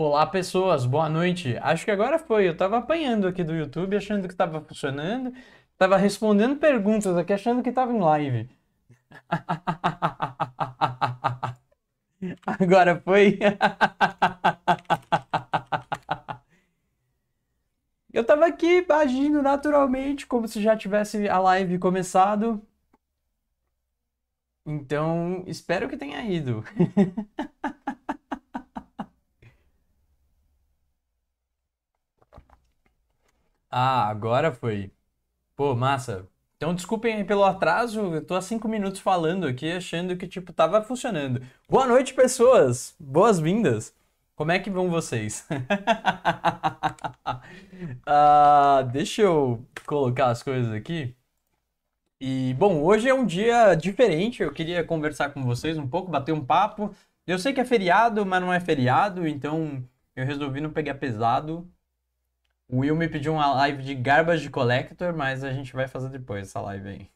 Olá, pessoas, boa noite. Acho que agora foi. Eu estava apanhando aqui do YouTube, achando que estava funcionando. Estava respondendo perguntas aqui, achando que estava em live. Agora foi. Eu estava aqui agindo naturalmente, como se já tivesse a live começado. Então, espero que tenha ido. Ah, agora foi. Pô, massa. Então, desculpem pelo atraso, eu tô há cinco minutos falando aqui, achando que, tipo, tava funcionando. Boa noite, pessoas! Boas-vindas! Como é que vão vocês? Ah, deixa eu colocar as coisas aqui. E, bom, hoje é um dia diferente, eu queria conversar com vocês um pouco, bater um papo. Eu sei que é feriado, mas não é feriado, então eu resolvi não pegar pesado o Will me pediu uma live de Garbage Collector, mas a gente vai fazer depois essa live aí.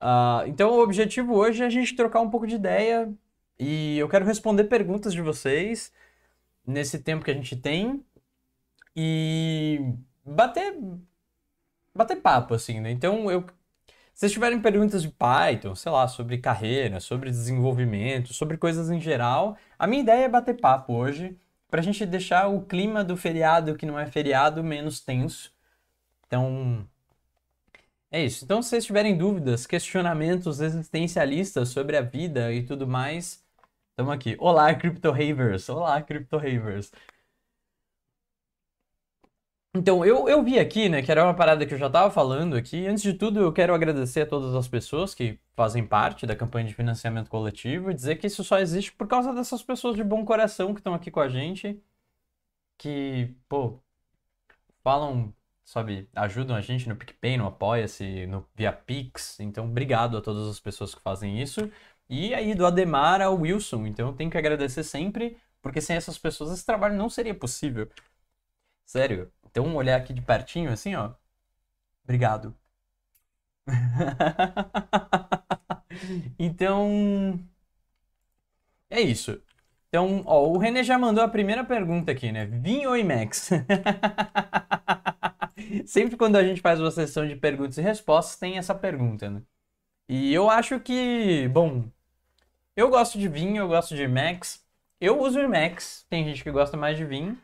Uh, então, o objetivo hoje é a gente trocar um pouco de ideia e eu quero responder perguntas de vocês nesse tempo que a gente tem e bater bater papo assim, né? Então, eu se vocês tiverem perguntas de Python, sei lá, sobre carreira, sobre desenvolvimento, sobre coisas em geral, a minha ideia é bater papo hoje para a gente deixar o clima do feriado que não é feriado menos tenso. Então, é isso. Então, se vocês tiverem dúvidas, questionamentos existencialistas sobre a vida e tudo mais, estamos aqui. Olá, Crypto Olá, Crypto então, eu, eu vi aqui, né, que era uma parada que eu já estava falando aqui. Antes de tudo, eu quero agradecer a todas as pessoas que fazem parte da campanha de financiamento coletivo e dizer que isso só existe por causa dessas pessoas de bom coração que estão aqui com a gente, que, pô, falam, sabe, ajudam a gente no PicPay, no Apoia-se, no via Pix. Então, obrigado a todas as pessoas que fazem isso. E aí, do Ademar ao Wilson. Então, eu tenho que agradecer sempre, porque sem essas pessoas esse trabalho não seria possível. Sério, então, um olhar aqui de pertinho, assim, ó. Obrigado. então. É isso. Então, ó, o René já mandou a primeira pergunta aqui, né? Vinho ou IMAX? Sempre quando a gente faz uma sessão de perguntas e respostas, tem essa pergunta, né? E eu acho que, bom, eu gosto de vinho, eu gosto de IMAX. Eu uso IMAX, tem gente que gosta mais de vinho.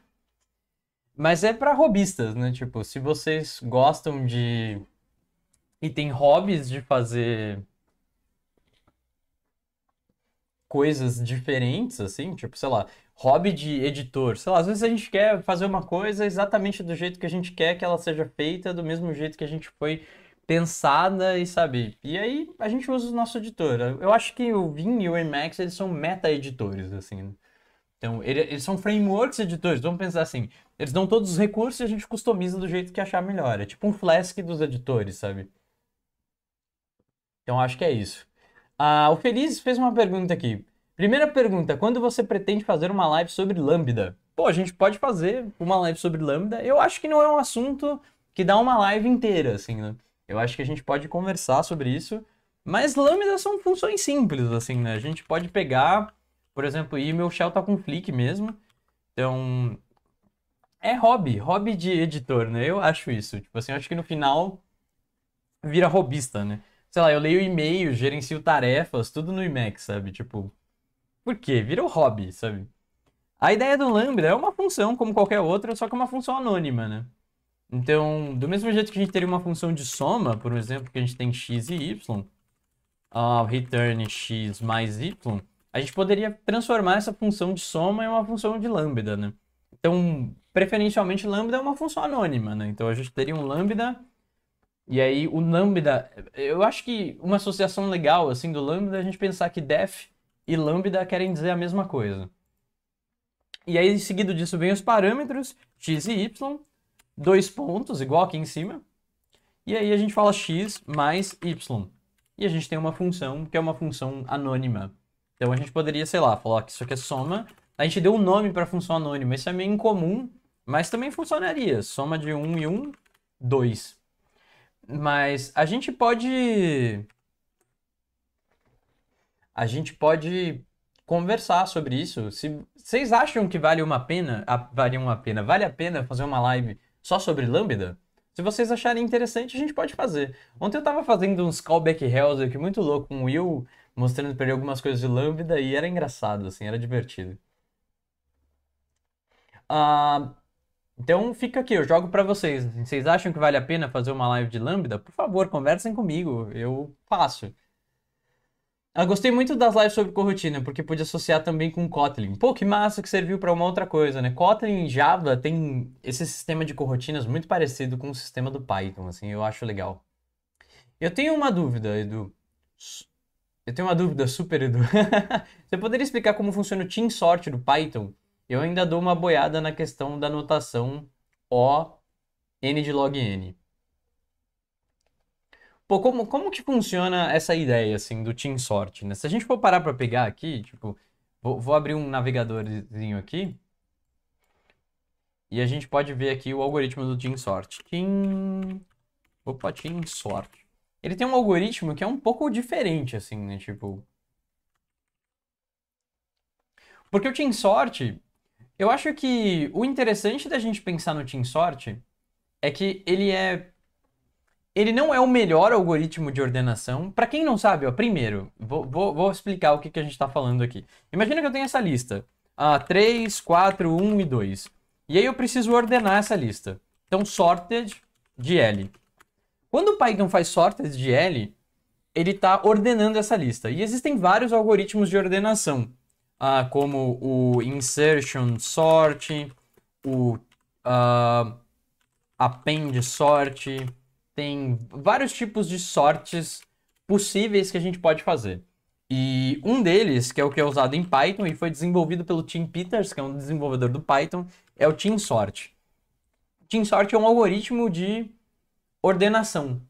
Mas é para robistas, né? Tipo, se vocês gostam de. E tem hobbies de fazer coisas diferentes, assim, tipo, sei lá, hobby de editor. Sei lá, às vezes a gente quer fazer uma coisa exatamente do jeito que a gente quer que ela seja feita, do mesmo jeito que a gente foi pensada e sabe. E aí a gente usa o nosso editor. Eu acho que o Vim e o Emacs, eles são meta-editores, assim. Né? Então, ele, eles são frameworks editores, vamos pensar assim. Eles dão todos os recursos e a gente customiza do jeito que achar melhor. É tipo um Flask dos editores, sabe? Então, acho que é isso. Ah, o Feliz fez uma pergunta aqui. Primeira pergunta, quando você pretende fazer uma live sobre Lambda? Pô, a gente pode fazer uma live sobre Lambda. Eu acho que não é um assunto que dá uma live inteira, assim, né? Eu acho que a gente pode conversar sobre isso. Mas lambdas são funções simples, assim, né? A gente pode pegar por exemplo, e meu Shell tá com Flick mesmo. Então, é hobby, hobby de editor, né? Eu acho isso. Tipo assim, eu acho que no final vira hobbyista, né? Sei lá, eu leio e-mails, gerencio tarefas, tudo no Emacs, sabe? Tipo, por quê? Vira um hobby, sabe? A ideia do Lambda é uma função como qualquer outra, só que é uma função anônima, né? Então, do mesmo jeito que a gente teria uma função de soma, por exemplo, que a gente tem x e y, uh, return x mais y, a gente poderia transformar essa função de soma em uma função de lambda, né? Então, preferencialmente, lambda é uma função anônima, né? Então, a gente teria um lambda, e aí o lambda... Eu acho que uma associação legal, assim, do lambda é a gente pensar que def e lambda querem dizer a mesma coisa. E aí, em seguida disso, vem os parâmetros x e y, dois pontos, igual aqui em cima. E aí a gente fala x mais y. E a gente tem uma função que é uma função anônima, então a gente poderia, sei lá, falar que isso aqui é soma. A gente deu um nome para a função anônima. Isso é meio incomum, mas também funcionaria. Soma de 1 um e 1, um, 2. Mas a gente pode. A gente pode conversar sobre isso. Se vocês acham que vale uma pena, a, vale uma pena, vale a pena fazer uma live só sobre lambda? Se vocês acharem interessante, a gente pode fazer. Ontem eu tava fazendo uns callback hells aqui muito louco com o Will mostrando para ele algumas coisas de Lambda e era engraçado, assim, era divertido. Ah, então fica aqui, eu jogo para vocês. Vocês acham que vale a pena fazer uma live de Lambda? Por favor, conversem comigo, eu faço. Eu ah, gostei muito das lives sobre corrotina, porque pude associar também com Kotlin. Pô, que massa que serviu para uma outra coisa, né? Kotlin e Java tem esse sistema de corrotinas muito parecido com o sistema do Python, assim, eu acho legal. Eu tenho uma dúvida, Edu. Eu tenho uma dúvida super, Edu. Você poderia explicar como funciona o Team Sort do Python? Eu ainda dou uma boiada na questão da notação O, N de log N. Pô, como, como que funciona essa ideia, assim, do Team Sort, né? Se a gente for parar para pegar aqui, tipo, vou, vou abrir um navegadorzinho aqui. E a gente pode ver aqui o algoritmo do Team Sort. Team... Opa, Team Sort ele tem um algoritmo que é um pouco diferente, assim, né? Tipo. Porque o Team eu acho que o interessante da gente pensar no Team é que ele é. Ele não é o melhor algoritmo de ordenação. Para quem não sabe, ó, primeiro, vou, vou, vou explicar o que, que a gente está falando aqui. Imagina que eu tenho essa lista. Ah, 3, 4, 1 e 2. E aí eu preciso ordenar essa lista. Então, sorted de L. Quando o Python faz sortes de L, ele está ordenando essa lista. E existem vários algoritmos de ordenação, ah, como o insertion sort, o ah, append sort, tem vários tipos de sortes possíveis que a gente pode fazer. E um deles, que é o que é usado em Python e foi desenvolvido pelo Tim Peters, que é um desenvolvedor do Python, é o Tim Sort. Tim Sort é um algoritmo de ordenação.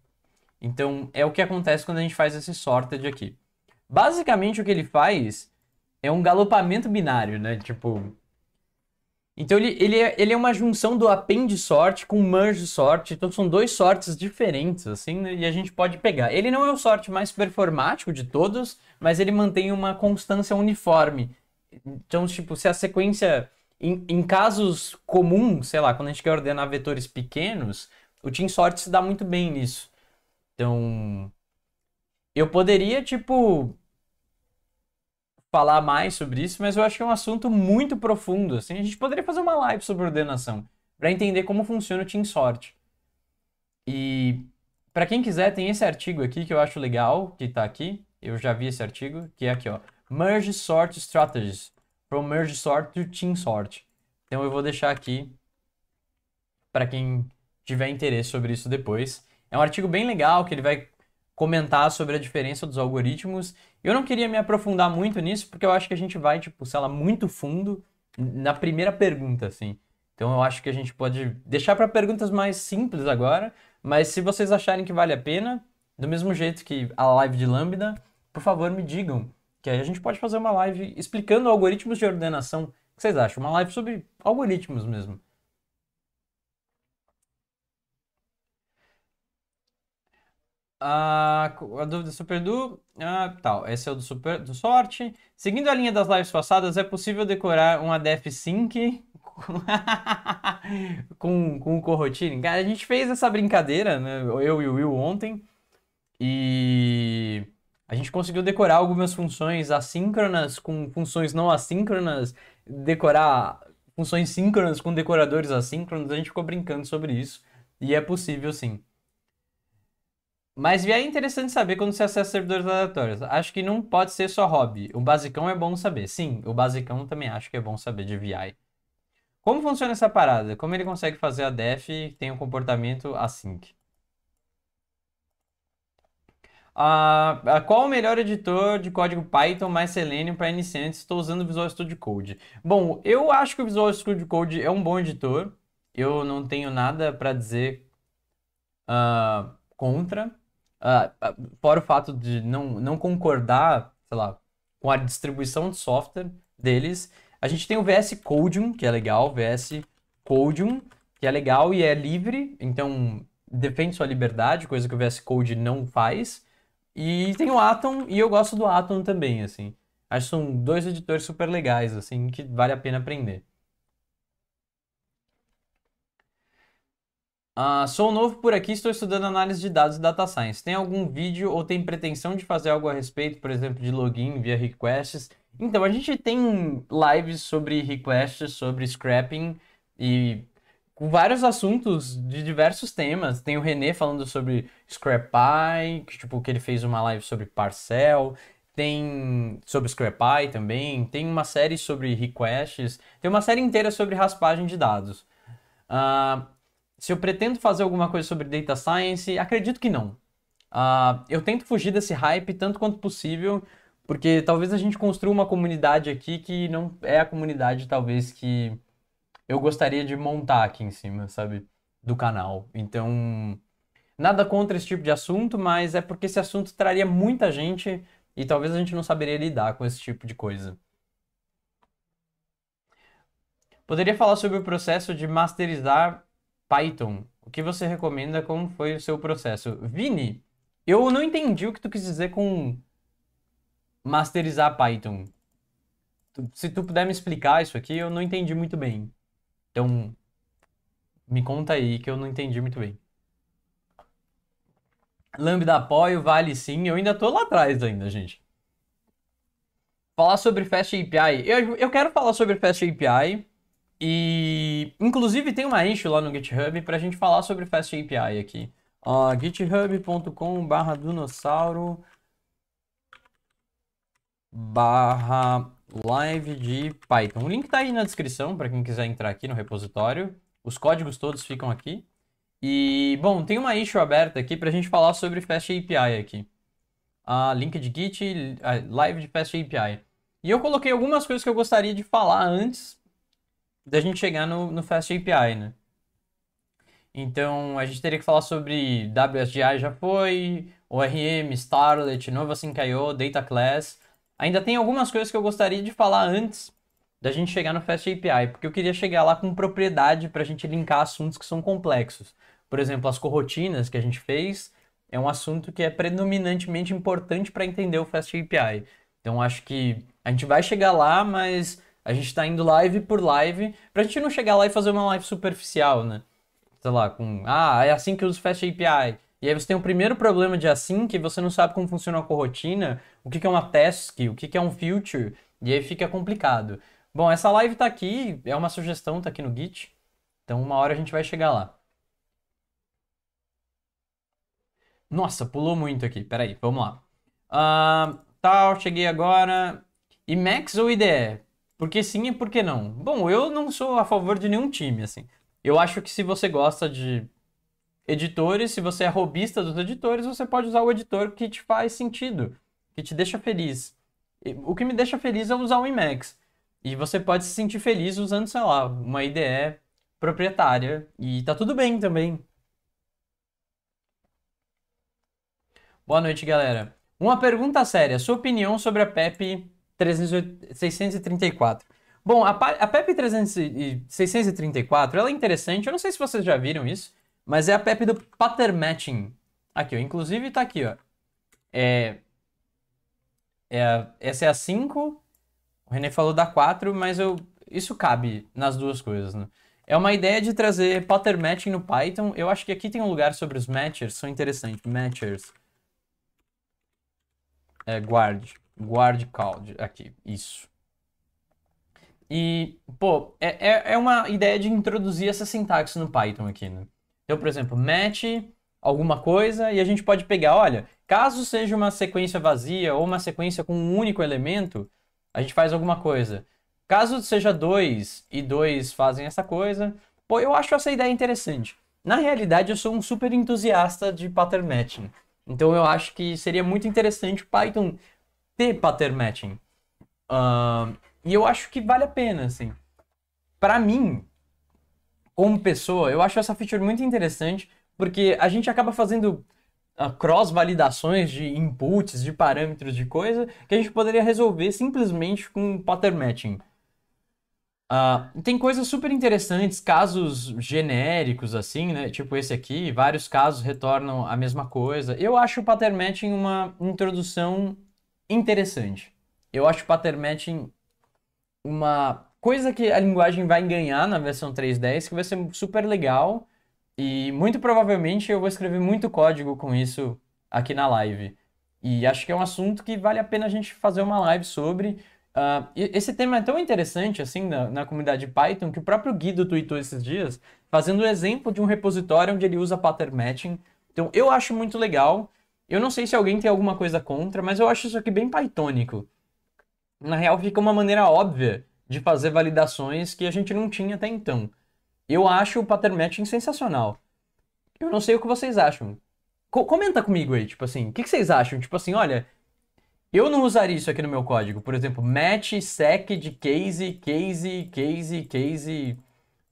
Então, é o que acontece quando a gente faz esse sorted aqui. Basicamente, o que ele faz é um galopamento binário, né? Tipo... Então, ele, ele, é, ele é uma junção do append sort com merge sort. Então, são dois sorts diferentes, assim, né? e a gente pode pegar. Ele não é o sort mais performático de todos, mas ele mantém uma constância uniforme. Então, tipo, se a sequência... Em, em casos comuns, sei lá, quando a gente quer ordenar vetores pequenos, o Team Sorte se dá muito bem nisso. Então, eu poderia, tipo, falar mais sobre isso, mas eu acho que é um assunto muito profundo. Assim, a gente poderia fazer uma live sobre ordenação para entender como funciona o Team Sorte. E para quem quiser, tem esse artigo aqui que eu acho legal, que está aqui. Eu já vi esse artigo, que é aqui, ó. Merge Sort Strategies. From Merge Sort to Team Sort. Então eu vou deixar aqui para quem tiver interesse sobre isso depois. É um artigo bem legal que ele vai comentar sobre a diferença dos algoritmos. Eu não queria me aprofundar muito nisso, porque eu acho que a gente vai, tipo, sei lá, muito fundo na primeira pergunta, assim. Então eu acho que a gente pode deixar para perguntas mais simples agora, mas se vocês acharem que vale a pena, do mesmo jeito que a live de Lambda, por favor me digam, que aí a gente pode fazer uma live explicando algoritmos de ordenação. O que vocês acham? Uma live sobre algoritmos mesmo. A, a dúvida Super Du. Ah, tal. Esse é o do Super do Sorte. Seguindo a linha das lives passadas, é possível decorar um ADF Sync com, com o Corrotini? Cara, a gente fez essa brincadeira, né? Eu e o Will ontem. E a gente conseguiu decorar algumas funções assíncronas com funções não assíncronas, decorar funções síncronas com decoradores assíncronos. A gente ficou brincando sobre isso. E é possível sim. Mas é interessante saber quando você acessa servidores aleatórios. Acho que não pode ser só hobby. O basicão é bom saber. Sim, o basicão também acho que é bom saber de VI. Como funciona essa parada? Como ele consegue fazer a def tem um comportamento async? Ah, ah, qual o melhor editor de código Python mais Selenium para iniciantes? Estou usando o Visual Studio Code. Bom, eu acho que o Visual Studio Code é um bom editor. Eu não tenho nada para dizer uh, contra. Uh, fora o fato de não, não concordar, sei lá, com a distribuição de software deles. A gente tem o VS Codium, que é legal, VS Codium, que é legal e é livre, então defende sua liberdade, coisa que o VS Code não faz. E tem o Atom, e eu gosto do Atom também, assim. Acho que são dois editores super legais, assim, que vale a pena aprender. Uh, sou novo por aqui, estou estudando análise de dados e data science. Tem algum vídeo ou tem pretensão de fazer algo a respeito, por exemplo, de login via requests? Então, a gente tem lives sobre requests, sobre scrapping e com vários assuntos de diversos temas. Tem o René falando sobre Scrapy, que, tipo, que ele fez uma live sobre Parcel. Tem sobre Scrapy também. Tem uma série sobre requests. Tem uma série inteira sobre raspagem de dados. Uh, se eu pretendo fazer alguma coisa sobre data science, acredito que não. Uh, eu tento fugir desse hype tanto quanto possível, porque talvez a gente construa uma comunidade aqui que não é a comunidade, talvez, que eu gostaria de montar aqui em cima, sabe? Do canal. Então, nada contra esse tipo de assunto, mas é porque esse assunto traria muita gente e talvez a gente não saberia lidar com esse tipo de coisa. Poderia falar sobre o processo de masterizar Python. O que você recomenda? Como foi o seu processo? Vini, eu não entendi o que tu quis dizer com masterizar Python. Se tu puder me explicar isso aqui, eu não entendi muito bem. Então, me conta aí que eu não entendi muito bem. Lambda apoio, vale sim. Eu ainda tô lá atrás ainda, gente. Falar sobre Fast API. Eu, eu quero falar sobre Fast API. E, inclusive, tem uma issue lá no GitHub para a gente falar sobre Fast API aqui. Uh, github.com barra dinossauro barra live de Python. O link está aí na descrição para quem quiser entrar aqui no repositório. Os códigos todos ficam aqui. E, bom, tem uma issue aberta aqui para a gente falar sobre Fast API aqui. A uh, link de Git, uh, live de Fast API. E eu coloquei algumas coisas que eu gostaria de falar antes da gente chegar no, no Fast API, né? Então, a gente teria que falar sobre WSGI já foi, ORM, Starlet, Nova Sync.io, Data Class. Ainda tem algumas coisas que eu gostaria de falar antes da gente chegar no Fast API, porque eu queria chegar lá com propriedade para a gente linkar assuntos que são complexos. Por exemplo, as corrotinas que a gente fez é um assunto que é predominantemente importante para entender o Fast API. Então, acho que a gente vai chegar lá, mas a gente tá indo live por live, pra gente não chegar lá e fazer uma live superficial, né? Sei lá, com. Ah, é assim que eu uso Fast API. E aí você tem o primeiro problema de assim, que você não sabe como funciona a corrotina, o que, que é uma task, o que, que é um future, e aí fica complicado. Bom, essa live tá aqui, é uma sugestão, tá aqui no Git. Então uma hora a gente vai chegar lá. Nossa, pulou muito aqui. Peraí, vamos lá. Uh, tal, cheguei agora. Emacs ou IDE? Porque sim e por que não? Bom, eu não sou a favor de nenhum time, assim. Eu acho que se você gosta de editores, se você é robista dos editores, você pode usar o editor que te faz sentido, que te deixa feliz. O que me deixa feliz é usar o Emacs. E você pode se sentir feliz usando, sei lá, uma IDE proprietária. E tá tudo bem também. Boa noite, galera. Uma pergunta séria. Sua opinião sobre a PEP 634. Bom, a, a PEP 634 ela é interessante, eu não sei se vocês já viram isso, mas é a PEP do pattern matching. Aqui, ó. Inclusive tá aqui, ó. É, é a, essa é a 5. O René falou da 4, mas eu, isso cabe nas duas coisas, né? É uma ideia de trazer pattern matching no Python. Eu acho que aqui tem um lugar sobre os matchers, são interessantes. Matchers. É, guard. Guard Cloud aqui, isso. E, pô, é, é, é uma ideia de introduzir essa sintaxe no Python aqui, né? Então, por exemplo, match alguma coisa e a gente pode pegar, olha, caso seja uma sequência vazia ou uma sequência com um único elemento, a gente faz alguma coisa. Caso seja dois e dois fazem essa coisa, pô, eu acho essa ideia interessante. Na realidade, eu sou um super entusiasta de pattern matching. Então eu acho que seria muito interessante o Python ter pattern matching. Uh, e eu acho que vale a pena, assim. Para mim, como pessoa, eu acho essa feature muito interessante, porque a gente acaba fazendo uh, cross-validações de inputs, de parâmetros, de coisa, que a gente poderia resolver simplesmente com pattern matching. Uh, tem coisas super interessantes, casos genéricos, assim, né? Tipo esse aqui, vários casos retornam a mesma coisa. Eu acho o pattern matching uma introdução interessante. Eu acho o pattern matching uma coisa que a linguagem vai ganhar na versão 3.10 que vai ser super legal e muito provavelmente eu vou escrever muito código com isso aqui na live. E acho que é um assunto que vale a pena a gente fazer uma live sobre. Uh, esse tema é tão interessante, assim, na, na comunidade Python, que o próprio Guido tweetou esses dias, fazendo o um exemplo de um repositório onde ele usa pattern matching. Então, eu acho muito legal. Eu não sei se alguém tem alguma coisa contra, mas eu acho isso aqui bem pythonico. Na real, fica uma maneira óbvia de fazer validações que a gente não tinha até então. Eu acho o pattern matching sensacional. Eu não sei o que vocês acham. Co comenta comigo aí, tipo assim, o que, que vocês acham? Tipo assim, olha, eu não usaria isso aqui no meu código. Por exemplo, match sec de case, case, case, case,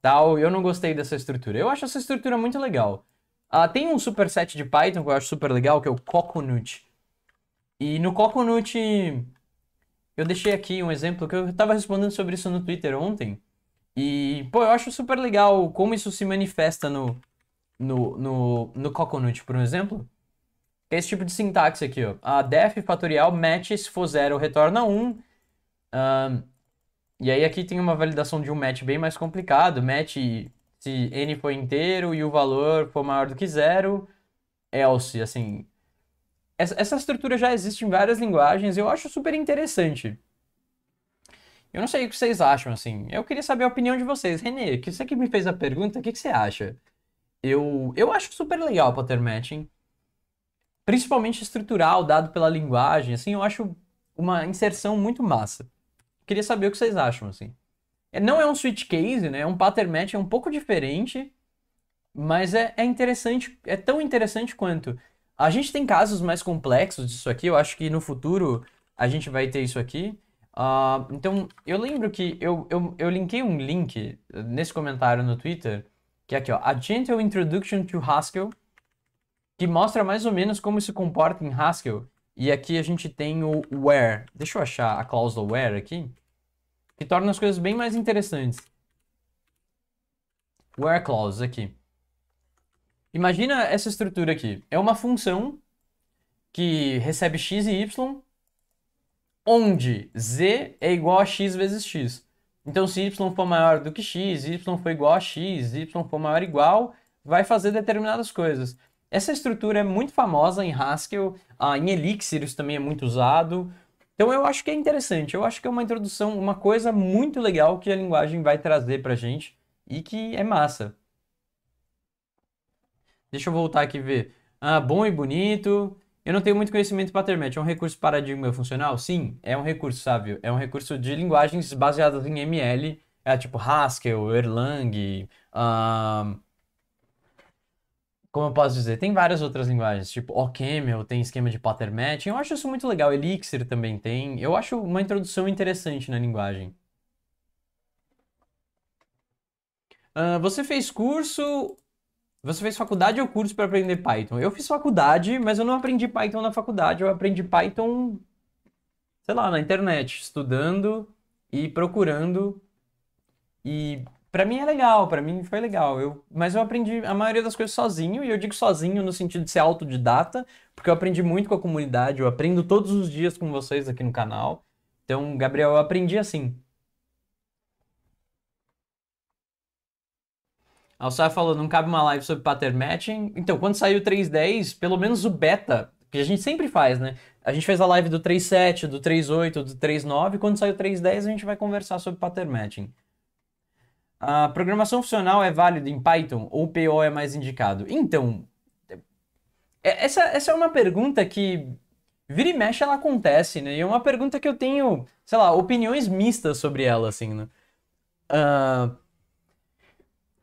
tal. Eu não gostei dessa estrutura. Eu acho essa estrutura muito legal. Uh, tem um superset de Python que eu acho super legal, que é o Coconut. E no Coconut, eu deixei aqui um exemplo que eu estava respondendo sobre isso no Twitter ontem. E, pô, eu acho super legal como isso se manifesta no, no, no, no Coconut, por um exemplo. É esse tipo de sintaxe aqui, ó. A def fatorial match, se for zero, retorna 1. Um. e aí aqui tem uma validação de um match bem mais complicado. Match se n for inteiro e o valor for maior do que zero, else, é assim. Essa, estrutura já existe em várias linguagens e eu acho super interessante. Eu não sei o que vocês acham, assim. Eu queria saber a opinião de vocês. Renê, que você que me fez a pergunta, o que, que você acha? Eu, eu acho super legal o pattern matching. Principalmente estrutural, dado pela linguagem, assim, eu acho uma inserção muito massa. Queria saber o que vocês acham, assim. É, não é um switch case, né? É um pattern match, é um pouco diferente, mas é, é interessante, é tão interessante quanto. A gente tem casos mais complexos disso aqui, eu acho que no futuro a gente vai ter isso aqui. Uh, então, eu lembro que eu, eu, eu linkei um link eh, nesse comentário no Twitter, que é aqui, ó, A Gentle Introduction to Haskell, que mostra mais ou menos como se comporta em Haskell. E aqui a gente tem o where. Deixa eu achar a cláusula where aqui que torna as coisas bem mais interessantes. Where clause aqui. Imagina essa estrutura aqui. É uma função que recebe x e y, onde z é igual a x vezes x. Então, se y for maior do que x, y for igual a x, y for maior igual, vai fazer determinadas coisas. Essa estrutura é muito famosa em Haskell, ah, em Elixir isso também é muito usado. Então eu acho que é interessante, eu acho que é uma introdução, uma coisa muito legal que a linguagem vai trazer pra gente e que é massa. Deixa eu voltar aqui e ver. Ah, bom e bonito. Eu não tenho muito conhecimento para Termatch. É um recurso paradigma funcional? Sim, é um recurso, sabe? É um recurso de linguagens baseadas em ML. É tipo Haskell, Erlang, um, ah, como eu posso dizer, tem várias outras linguagens, tipo OCaml tem esquema de pattern matching, eu acho isso muito legal, Elixir também tem, eu acho uma introdução interessante na linguagem. Uh, você fez curso, você fez faculdade ou curso para aprender Python? Eu fiz faculdade, mas eu não aprendi Python na faculdade, eu aprendi Python, sei lá, na internet, estudando e procurando e para mim é legal, para mim foi legal. Eu, mas eu aprendi a maioria das coisas sozinho, e eu digo sozinho no sentido de ser autodidata, porque eu aprendi muito com a comunidade, eu aprendo todos os dias com vocês aqui no canal. Então, Gabriel, eu aprendi assim. Alçar falou, não cabe uma live sobre pattern matching. Então, quando saiu o 3.10, pelo menos o beta, que a gente sempre faz, né? A gente fez a live do 3.7, do 3.8, do 3.9, quando saiu o 3.10 a gente vai conversar sobre pattern matching. A programação funcional é válida em Python ou PO é mais indicado? Então, é, essa, essa é uma pergunta que vira e mexe ela acontece, né? E é uma pergunta que eu tenho, sei lá, opiniões mistas sobre ela, assim, né? Uh,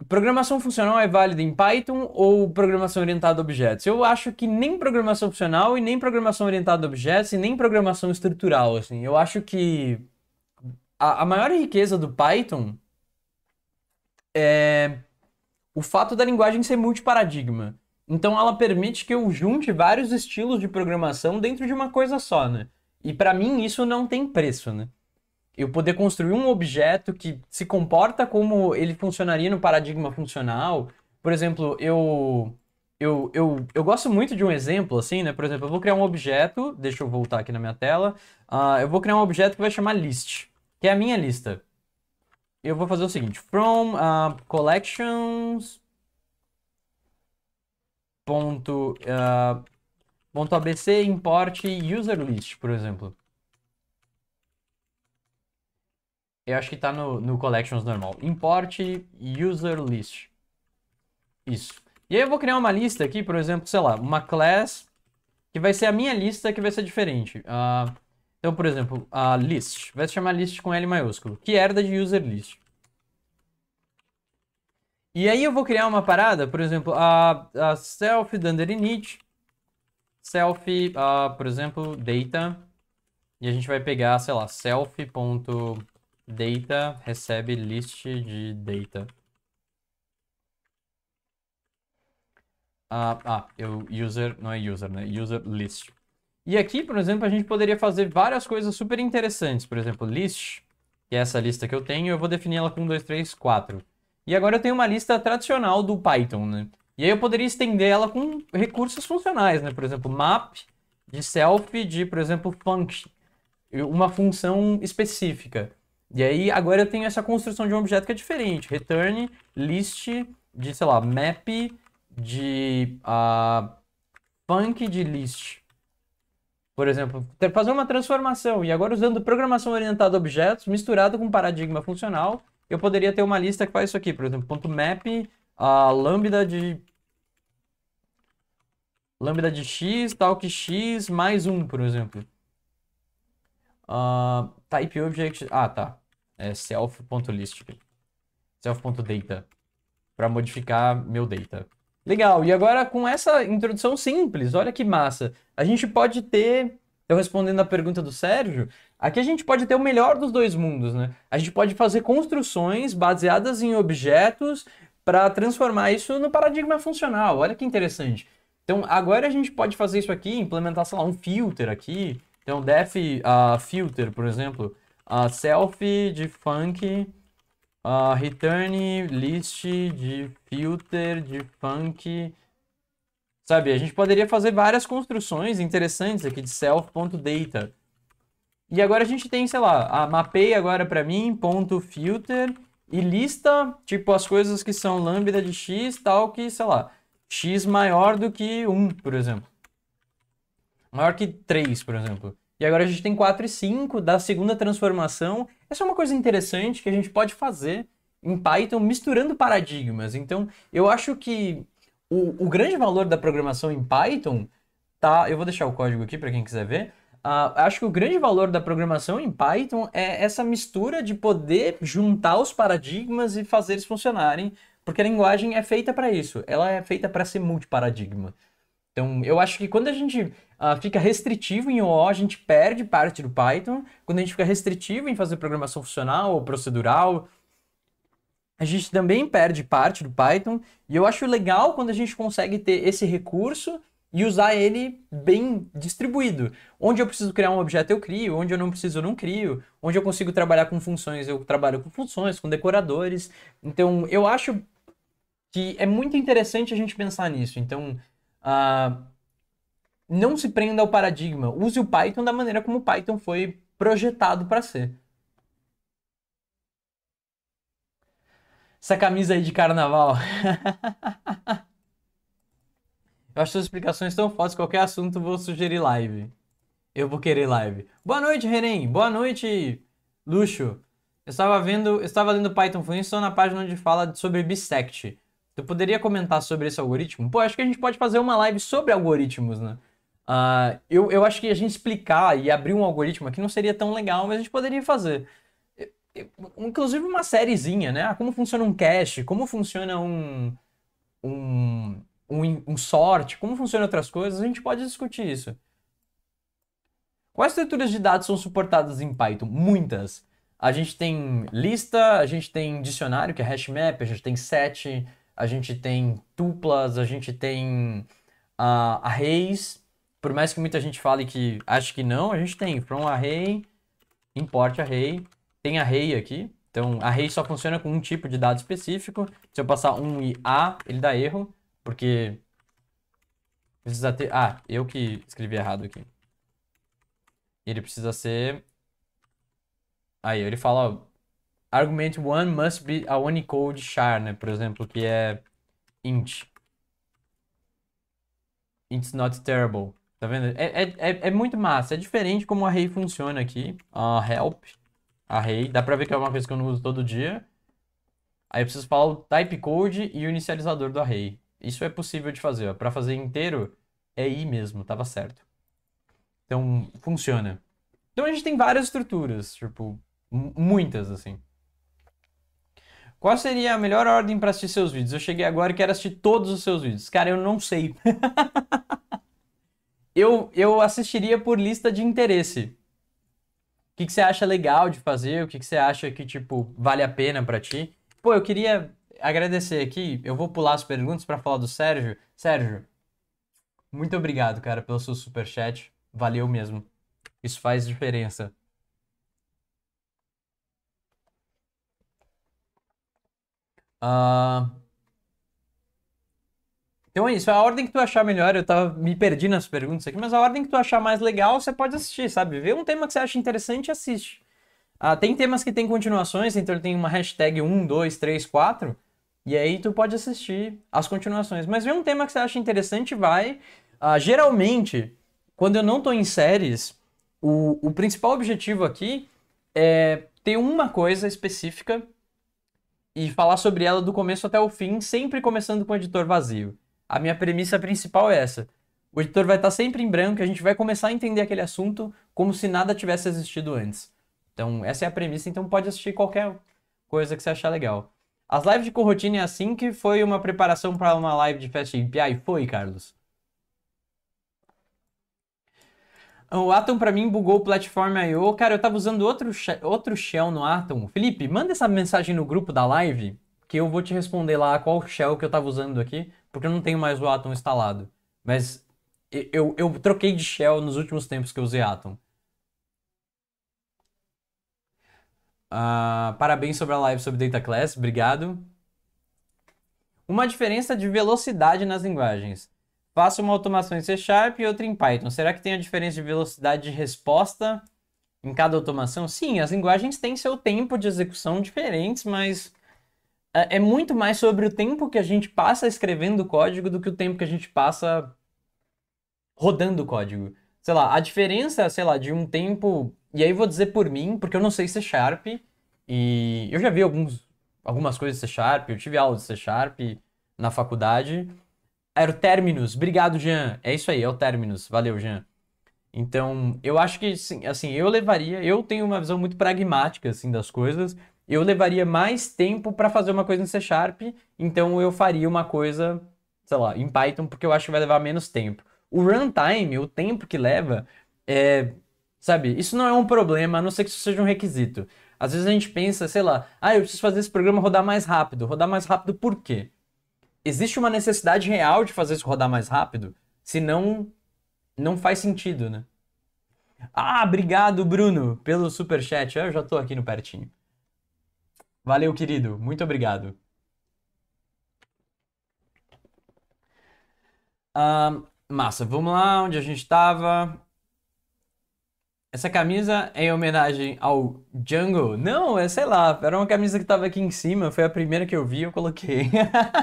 programação funcional é válida em Python ou programação orientada a objetos? Eu acho que nem programação funcional e nem programação orientada a objetos e nem programação estrutural, assim. Eu acho que a, a maior riqueza do Python é, o fato da linguagem ser multiparadigma. Então ela permite que eu junte vários estilos de programação dentro de uma coisa só, né? E para mim isso não tem preço, né? Eu poder construir um objeto que se comporta como ele funcionaria no paradigma funcional. Por exemplo, eu eu, eu, eu gosto muito de um exemplo, assim, né? Por exemplo, eu vou criar um objeto, deixa eu voltar aqui na minha tela. Uh, eu vou criar um objeto que vai chamar list, que é a minha lista eu vou fazer o seguinte: from uh, collections ponto, uh, ponto abc import user list, por exemplo. Eu acho que tá no, no collections normal. Import user list. Isso. E aí eu vou criar uma lista aqui, por exemplo, sei lá, uma class que vai ser a minha lista que vai ser diferente. Uh, então, por exemplo, a list. Vai se chamar list com L maiúsculo, que herda de user list. E aí eu vou criar uma parada, por exemplo, a, a self dunder init, self, uh, por exemplo, data, e a gente vai pegar, sei lá, self.data recebe list de data. Uh, ah, eu, user, não é user, né? User list. E aqui, por exemplo, a gente poderia fazer várias coisas super interessantes. Por exemplo, list, que é essa lista que eu tenho, eu vou definir ela com 1, 2, 3, 4. E agora eu tenho uma lista tradicional do Python, né? E aí eu poderia estender ela com recursos funcionais, né? Por exemplo, map de self de, por exemplo, function, uma função específica. E aí agora eu tenho essa construção de um objeto que é diferente. Return list de, sei lá, map de uh, ah, funk de list. Por exemplo, ter, fazer uma transformação. E agora, usando programação orientada a objetos misturado com paradigma funcional, eu poderia ter uma lista que faz isso aqui. Por exemplo, ponto .map, a lambda de... Lambda de x, tal que x, mais um, por exemplo. Uh, type object... Ah, tá. É self.list. Self.data. Para modificar meu data. Legal, e agora com essa introdução simples, olha que massa. A gente pode ter, eu respondendo a pergunta do Sérgio, aqui a gente pode ter o melhor dos dois mundos, né? A gente pode fazer construções baseadas em objetos para transformar isso no paradigma funcional. Olha que interessante. Então, agora a gente pode fazer isso aqui, implementar, sei lá, um filter aqui. Então, def uh, filter, por exemplo, uh, self de funk, uh, return list de filter de punk. Sabe, a gente poderia fazer várias construções interessantes aqui de self.data. E agora a gente tem, sei lá, a mapei agora para mim, ponto filter, e lista, tipo, as coisas que são lambda de x, tal que, sei lá, x maior do que 1, por exemplo. Maior que 3, por exemplo. E agora a gente tem 4 e 5 da segunda transformação. Essa é uma coisa interessante que a gente pode fazer em Python misturando paradigmas. Então, eu acho que o, o grande valor da programação em Python tá. Eu vou deixar o código aqui para quem quiser ver. Uh, acho que o grande valor da programação em Python é essa mistura de poder juntar os paradigmas e fazer eles funcionarem, porque a linguagem é feita para isso, ela é feita para ser multiparadigma. Então, eu acho que quando a gente uh, fica restritivo em OO, a gente perde parte do Python. Quando a gente fica restritivo em fazer programação funcional ou procedural, a gente também perde parte do Python. E eu acho legal quando a gente consegue ter esse recurso e usar ele bem distribuído. Onde eu preciso criar um objeto, eu crio. Onde eu não preciso, eu não crio. Onde eu consigo trabalhar com funções, eu trabalho com funções, com decoradores. Então, eu acho que é muito interessante a gente pensar nisso. Então, uh, não se prenda ao paradigma. Use o Python da maneira como o Python foi projetado para ser. essa camisa aí de carnaval. Eu acho suas explicações tão fortes, qualquer assunto vou sugerir live. Eu vou querer live. Boa noite, Reren. Boa noite, Luxo. Eu estava vendo, eu estava lendo Python Fluency na página onde fala sobre bisect. Tu poderia comentar sobre esse algoritmo? Pô, acho que a gente pode fazer uma live sobre algoritmos, né? Uh, eu, eu acho que a gente explicar e abrir um algoritmo aqui não seria tão legal, mas a gente poderia fazer inclusive uma sériezinha, né? Ah, como funciona um cache, como funciona um, um, um, um sort, como funciona outras coisas, a gente pode discutir isso. Quais estruturas de dados são suportadas em Python? Muitas. A gente tem lista, a gente tem dicionário, que é hashmap, a gente tem set, a gente tem tuplas, a gente tem uh, arrays. Por mais que muita gente fale que acha que não, a gente tem from array, import array, tem array aqui. Então, array só funciona com um tipo de dado específico. Se eu passar um e A, ele dá erro, porque precisa ter... Ah, eu que escrevi errado aqui. Ele precisa ser... Aí, ele fala, argument 1 must be a Unicode char, né? Por exemplo, que é int. It's not terrible. Tá vendo? É, é, é, é muito massa. É diferente como o array funciona aqui. Uh, help array. Dá pra ver que é uma coisa que eu não uso todo dia. Aí eu preciso falar o type code e o inicializador do array. Isso é possível de fazer. Para fazer inteiro, é i mesmo, tava certo. Então, funciona. Então a gente tem várias estruturas, tipo, muitas, assim. Qual seria a melhor ordem para assistir seus vídeos? Eu cheguei agora e quero assistir todos os seus vídeos. Cara, eu não sei. eu, eu assistiria por lista de interesse. O que, que você acha legal de fazer? O que, que você acha que, tipo, vale a pena para ti? Pô, eu queria agradecer aqui. Eu vou pular as perguntas para falar do Sérgio. Sérgio, muito obrigado, cara, pelo seu super chat. Valeu mesmo. Isso faz diferença. Uh, então é isso, a ordem que tu achar melhor, eu tava me perdi nas perguntas aqui, mas a ordem que tu achar mais legal, você pode assistir, sabe? Vê um tema que você acha interessante e assiste. Ah, tem temas que tem continuações, então ele tem uma hashtag 1, 2, 3, 4, e aí tu pode assistir as continuações. Mas vê um tema que você acha interessante vai. Ah, geralmente, quando eu não tô em séries, o, o principal objetivo aqui é ter uma coisa específica e falar sobre ela do começo até o fim, sempre começando com o editor vazio a minha premissa principal é essa. O editor vai estar sempre em branco e a gente vai começar a entender aquele assunto como se nada tivesse existido antes. Então, essa é a premissa, então pode assistir qualquer coisa que você achar legal. As lives de coroutine é assim que foi uma preparação para uma live de Fast API? Foi, Carlos. O Atom para mim bugou o Platform IO. Cara, eu tava usando outro, outro shell no Atom. Felipe, manda essa mensagem no grupo da live que eu vou te responder lá qual shell que eu tava usando aqui porque eu não tenho mais o Atom instalado. Mas eu, eu troquei de shell nos últimos tempos que eu usei Atom. Uh, parabéns sobre a live sobre Data Class, obrigado. Uma diferença de velocidade nas linguagens. Faço uma automação em C Sharp e outra em Python. Será que tem a diferença de velocidade de resposta em cada automação? Sim, as linguagens têm seu tempo de execução diferentes, mas é, é muito mais sobre o tempo que a gente passa escrevendo o código do que o tempo que a gente passa rodando o código. Sei lá, a diferença, sei lá, de um tempo. E aí vou dizer por mim, porque eu não sei C Sharp. E eu já vi alguns, algumas coisas de C Sharp, eu tive aula de C Sharp na faculdade. Era o términus. Obrigado, Jean. É isso aí, é o términus. Valeu, Jean. Então, eu acho que, assim, eu levaria... Eu tenho uma visão muito pragmática, assim, das coisas eu levaria mais tempo para fazer uma coisa no C Sharp, então eu faria uma coisa, sei lá, em Python, porque eu acho que vai levar menos tempo. O runtime, o tempo que leva, é, sabe, isso não é um problema, a não ser que isso seja um requisito. Às vezes a gente pensa, sei lá, ah, eu preciso fazer esse programa rodar mais rápido. Rodar mais rápido por quê? Existe uma necessidade real de fazer isso rodar mais rápido? Senão, não faz sentido, né? Ah, obrigado, Bruno, pelo super chat. Eu já tô aqui no pertinho. Valeu, querido. Muito obrigado. Ah, massa, vamos lá, onde a gente estava. Essa camisa é em homenagem ao Django? Não, é sei lá, era uma camisa que estava aqui em cima, foi a primeira que eu vi e eu coloquei.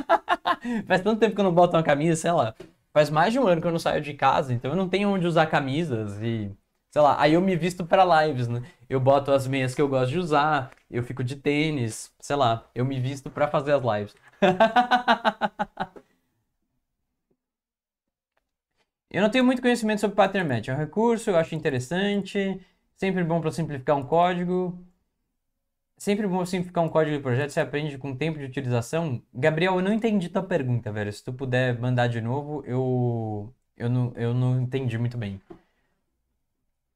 Faz tanto tempo que eu não boto uma camisa, sei lá. Faz mais de um ano que eu não saio de casa, então eu não tenho onde usar camisas e sei lá, aí eu me visto para lives, né? Eu boto as meias que eu gosto de usar, eu fico de tênis, sei lá, eu me visto para fazer as lives. eu não tenho muito conhecimento sobre pattern match, é um recurso, eu acho interessante, sempre bom para simplificar um código. Sempre bom simplificar um código de projeto, você aprende com o tempo de utilização. Gabriel, eu não entendi tua pergunta, velho. Se tu puder mandar de novo, eu eu não, eu não entendi muito bem.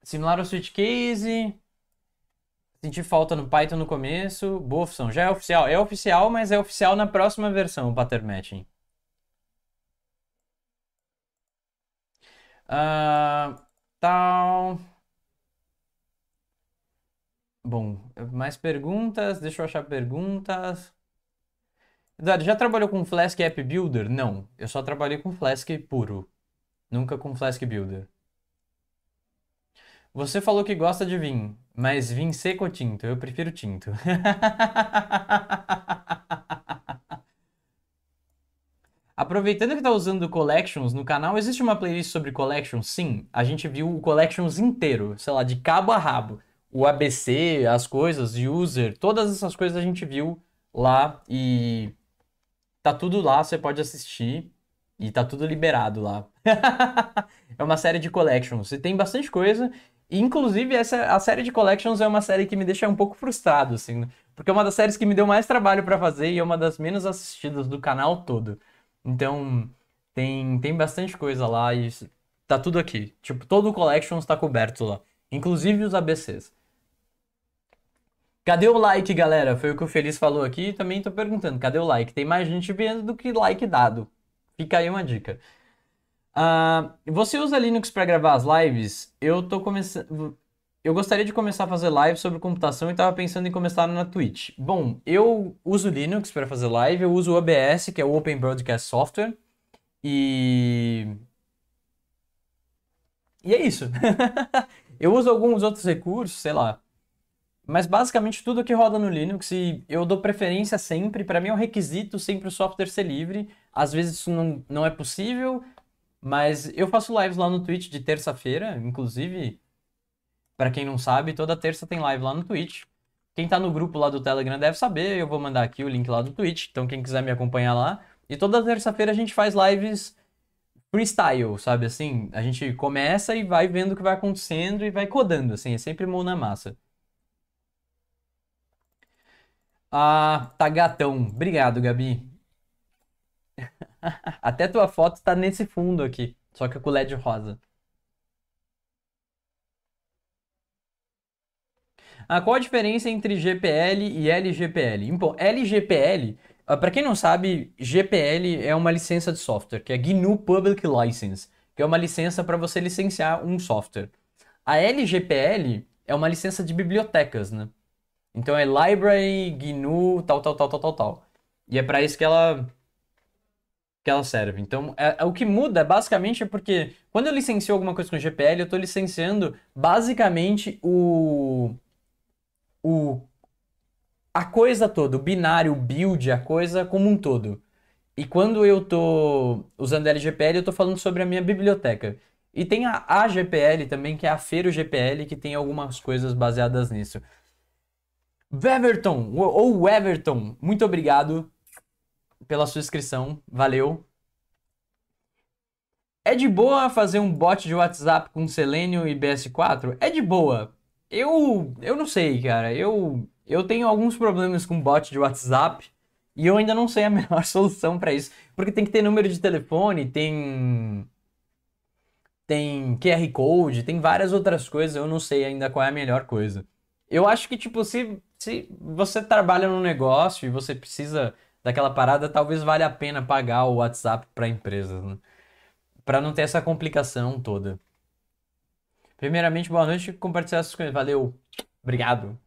Similar ao switch case. Senti falta no Python no começo. Boa Já é oficial. É oficial, mas é oficial na próxima versão, o pattern matching. Uh, tal. Bom, mais perguntas. Deixa eu achar perguntas. Eduardo, já trabalhou com Flask App Builder? Não, eu só trabalhei com Flask puro. Nunca com Flask Builder. Você falou que gosta de vinho, mas vinho seco ou tinto? Eu prefiro tinto. Aproveitando que tá usando Collections, no canal existe uma playlist sobre Collections? Sim, a gente viu o Collections inteiro, sei lá, de cabo a rabo. O ABC, as coisas, user, todas essas coisas a gente viu lá e tá tudo lá, você pode assistir e tá tudo liberado lá. é uma série de Collections, e tem bastante coisa Inclusive, essa, a série de Collections é uma série que me deixa um pouco frustrado, assim, né? porque é uma das séries que me deu mais trabalho para fazer e é uma das menos assistidas do canal todo. Então, tem, tem bastante coisa lá e tá tudo aqui. Tipo, todo o Collections tá coberto lá, inclusive os ABCs. Cadê o like, galera? Foi o que o Feliz falou aqui e também tô perguntando, cadê o like? Tem mais gente vendo do que like dado. Fica aí uma dica. Uh, você usa Linux para gravar as lives? Eu tô começando. Eu gostaria de começar a fazer live sobre computação e estava pensando em começar na Twitch. Bom, eu uso Linux para fazer live, eu uso o OBS, que é o Open Broadcast Software. E. E é isso. eu uso alguns outros recursos, sei lá. Mas basicamente tudo que roda no Linux e eu dou preferência sempre, para mim é um requisito sempre o software ser livre. Às vezes isso não, não é possível, mas eu faço lives lá no Twitch de terça-feira, inclusive, para quem não sabe, toda terça tem live lá no Twitch. Quem tá no grupo lá do Telegram deve saber, eu vou mandar aqui o link lá do Twitch, então quem quiser me acompanhar lá. E toda terça-feira a gente faz lives freestyle, sabe assim? A gente começa e vai vendo o que vai acontecendo e vai codando, assim, é sempre mão na massa. Ah, tá gatão. Obrigado, Gabi. Até tua foto tá nesse fundo aqui, só que com LED rosa. Ah, qual a diferença entre GPL e LGPL? Bom, LGPL, para ah, quem não sabe, GPL é uma licença de software, que é GNU Public License, que é uma licença para você licenciar um software. A LGPL é uma licença de bibliotecas, né? Então é Library, GNU, tal, tal, tal, tal, tal, tal. E é para isso que ela que ela serve. Então, é, é, o que muda é basicamente é porque quando eu licencio alguma coisa com GPL, eu estou licenciando basicamente o, o a coisa toda, o binário, o build, a coisa como um todo. E quando eu estou usando LGPL, eu estou falando sobre a minha biblioteca. E tem a AGPL também, que é a Feiro GPL, que tem algumas coisas baseadas nisso. Weverton, ou Everton, muito obrigado pela sua inscrição. Valeu. É de boa fazer um bot de WhatsApp com Selenium e BS4? É de boa. Eu, eu não sei, cara. Eu, eu tenho alguns problemas com bot de WhatsApp e eu ainda não sei a melhor solução para isso, porque tem que ter número de telefone, tem tem QR Code, tem várias outras coisas, eu não sei ainda qual é a melhor coisa. Eu acho que tipo se se você trabalha num negócio e você precisa daquela parada, talvez valha a pena pagar o WhatsApp para empresas, né? Para não ter essa complicação toda. Primeiramente, boa noite, compartilhar essas coisas. Valeu. Obrigado.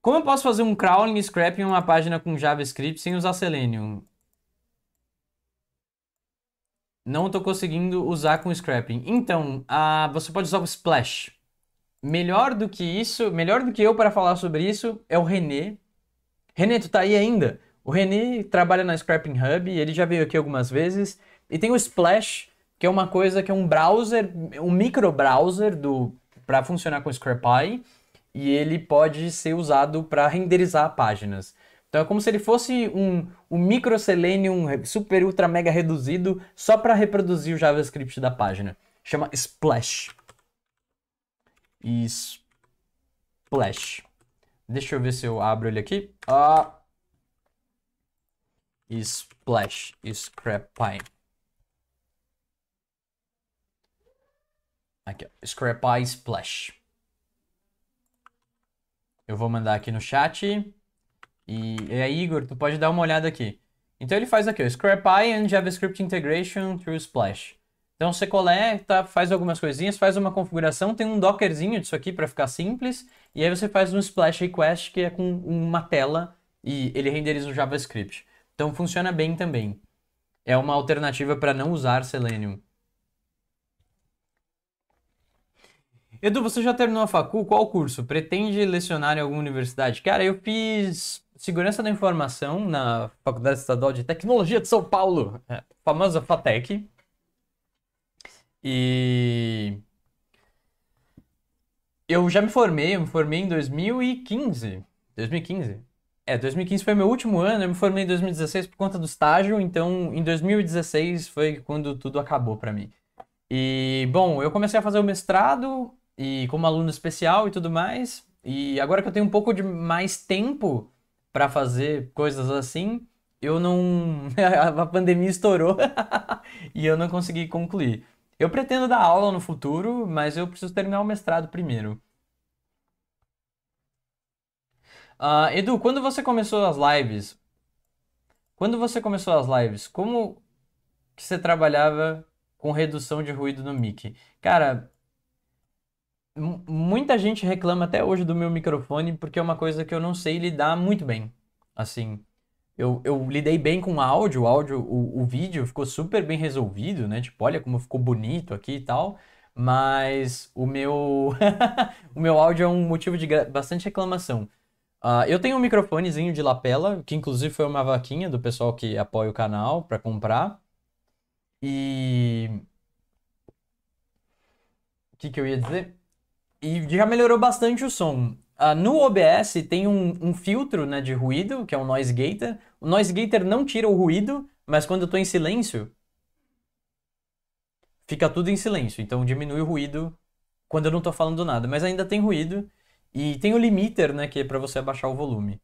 Como eu posso fazer um crawling scrap em uma página com JavaScript sem usar Selenium? Não estou conseguindo usar com scrapping. Então, uh, você pode usar o Splash. Melhor do que isso, melhor do que eu para falar sobre isso é o René. René, tu tá aí ainda? O Reni trabalha na Scrapping Hub, ele já veio aqui algumas vezes. E tem o Splash, que é uma coisa que é um browser, um micro browser do para funcionar com ScrappyPy e ele pode ser usado para renderizar páginas. Então é como se ele fosse um, um micro Selenium super ultra mega reduzido só para reproduzir o JavaScript da página. Chama Splash. Splash. Deixa eu ver se eu abro ele aqui. Ah, Splash, Scrap Pie. Aqui, ó. Scrap Splash. Eu vou mandar aqui no chat. E, e aí, Igor, tu pode dar uma olhada aqui. Então ele faz aqui, ó, Scrap and JavaScript Integration through Splash. Então você coleta, faz algumas coisinhas, faz uma configuração, tem um dockerzinho disso aqui para ficar simples, e aí você faz um splash request que é com uma tela e ele renderiza o JavaScript. Então funciona bem também. É uma alternativa para não usar Selenium. Edu, você já terminou a facul? Qual curso? Pretende lecionar em alguma universidade? Cara, eu fiz Segurança da Informação na Faculdade Estadual de Tecnologia de São Paulo, é, famosa FATEC. E eu já me formei, eu me formei em 2015. 2015. É, 2015 foi meu último ano, eu me formei em 2016 por conta do estágio, então em 2016 foi quando tudo acabou para mim. E, bom, eu comecei a fazer o mestrado e como aluno especial e tudo mais, e agora que eu tenho um pouco de mais tempo para fazer coisas assim, eu não. a pandemia estourou e eu não consegui concluir. Eu pretendo dar aula no futuro, mas eu preciso terminar o mestrado primeiro. Uh, Edu, quando você começou as lives, quando você começou as lives, como que você trabalhava com redução de ruído no mic? Cara, muita gente reclama até hoje do meu microfone porque é uma coisa que eu não sei lidar muito bem. Assim, eu, eu lidei bem com áudio, áudio, o, o vídeo ficou super bem resolvido, né? Tipo, olha como ficou bonito aqui e tal. Mas o meu, o meu áudio é um motivo de bastante reclamação. Uh, eu tenho um microfonezinho de lapela, que inclusive foi uma vaquinha do pessoal que apoia o canal para comprar. E. O que, que eu ia dizer? E já melhorou bastante o som. Uh, no OBS tem um, um, filtro né, de ruído, que é o um Noise Gator. O Noise Gator não tira o ruído, mas quando eu estou em silêncio, fica tudo em silêncio. Então diminui o ruído quando eu não estou falando nada. Mas ainda tem ruído. E tem o limiter, né, que é para você abaixar o volume.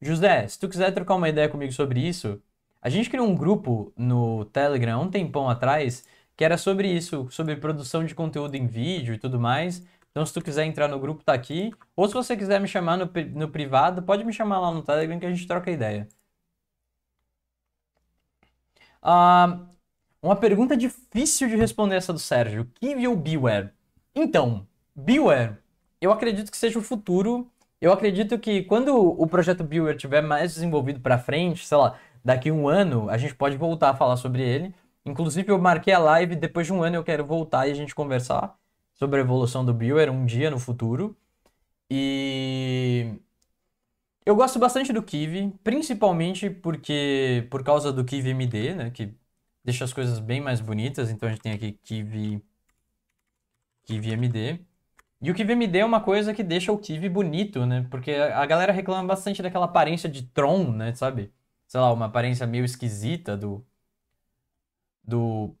José, se tu quiser trocar uma ideia comigo sobre isso, a gente criou um grupo no Telegram um tempão atrás que era sobre isso, sobre produção de conteúdo em vídeo e tudo mais. Então, se tu quiser entrar no grupo, tá aqui. Ou se você quiser me chamar no, no privado, pode me chamar lá no Telegram que a gente troca ideia. Ah, uma pergunta difícil de responder essa do Sérgio. O que é o Beware? Então, Beware eu acredito que seja o futuro. Eu acredito que quando o projeto Builder tiver mais desenvolvido para frente, sei lá, daqui um ano, a gente pode voltar a falar sobre ele. Inclusive, eu marquei a live, depois de um ano eu quero voltar e a gente conversar sobre a evolução do Builder um dia no futuro. E eu gosto bastante do Kiwi, principalmente porque por causa do Kiwi MD, né, que deixa as coisas bem mais bonitas. Então a gente tem aqui Kiwi Kiwi MD. E o QVMD é uma coisa que deixa o Tive bonito, né? Porque a galera reclama bastante daquela aparência de Tron, né? Sabe? Sei lá, uma aparência meio esquisita do. do.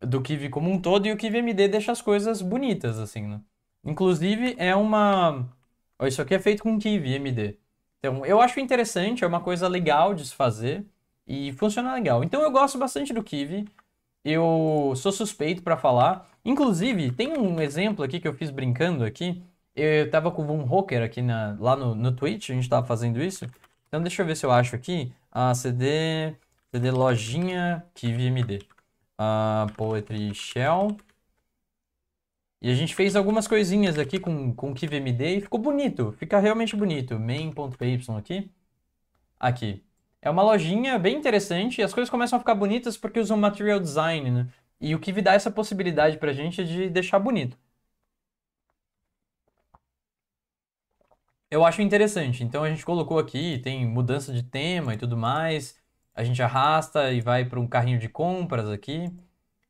do Kiwi como um todo. E o QVMD deixa as coisas bonitas, assim, né? Inclusive, é uma. isso aqui é feito com md Então, eu acho interessante, é uma coisa legal de se fazer. E funciona legal. Então, eu gosto bastante do Kiwi. Eu sou suspeito para falar. Inclusive, tem um exemplo aqui que eu fiz brincando aqui. Eu tava com um hocker aqui na, lá no, no Twitch, a gente tava fazendo isso. Então deixa eu ver se eu acho aqui. a ah, CD, CD lojinha KiwiMD. a ah, Poetry Shell. E a gente fez algumas coisinhas aqui com, com kivmd e ficou bonito. Fica realmente bonito. Main.py aqui. Aqui. É uma lojinha bem interessante e as coisas começam a ficar bonitas porque usam material design, né? E o que dá essa possibilidade pra gente é de deixar bonito. Eu acho interessante. Então a gente colocou aqui, tem mudança de tema e tudo mais. A gente arrasta e vai para um carrinho de compras aqui.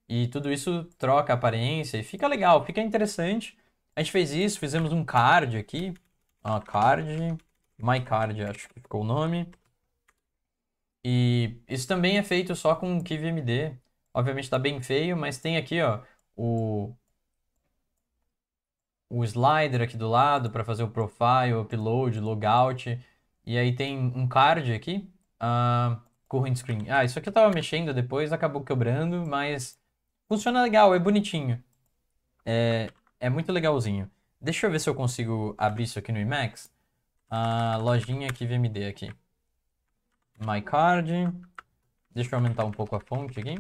E tudo isso troca a aparência e fica legal, fica interessante. A gente fez isso, fizemos um card aqui. Ó, card. My card, acho que ficou o nome. E isso também é feito só com o KiwiMD. Obviamente está bem feio, mas tem aqui, ó, o, o slider aqui do lado para fazer o profile, upload, logout. E aí tem um card aqui, uh, ah, current screen. Ah, isso aqui eu estava mexendo depois, acabou quebrando, mas funciona legal, é bonitinho. É, é muito legalzinho. Deixa eu ver se eu consigo abrir isso aqui no Emacs. A lojinha aqui, VMD aqui. My card. Deixa eu aumentar um pouco a fonte aqui.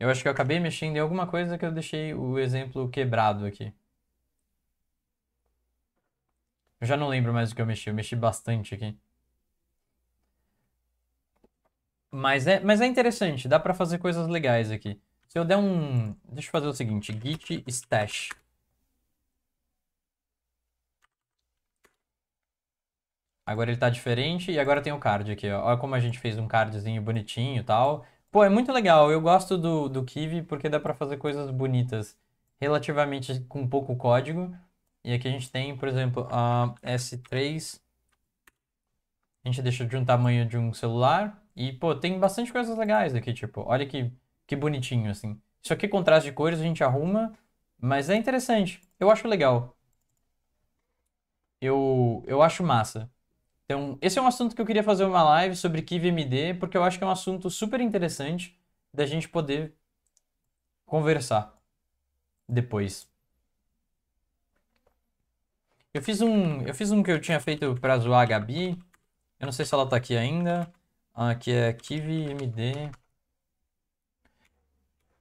Eu acho que eu acabei mexendo em alguma coisa que eu deixei o exemplo quebrado aqui. Eu já não lembro mais o que eu mexi, eu mexi bastante aqui. Mas é, mas é interessante, dá para fazer coisas legais aqui. Se eu der um... Deixa eu fazer o seguinte, git stash. Agora ele tá diferente e agora tem o card aqui, ó. Olha como a gente fez um cardzinho bonitinho e tal. Pô, é muito legal. Eu gosto do, do Kiwi porque dá para fazer coisas bonitas relativamente com pouco código. E aqui a gente tem, por exemplo, a S3. A gente deixa de um tamanho de um celular. E, pô, tem bastante coisas legais aqui, tipo, olha que, que bonitinho, assim. Isso aqui, contraste de cores, a gente arruma, mas é interessante. Eu acho legal. Eu, eu acho massa. Então, esse é um assunto que eu queria fazer uma live sobre KiwiMD, porque eu acho que é um assunto super interessante da gente poder conversar depois. Eu fiz um, eu fiz um que eu tinha feito para zoar a Gabi. Eu não sei se ela está aqui ainda. aqui ah, que é KiwiMD.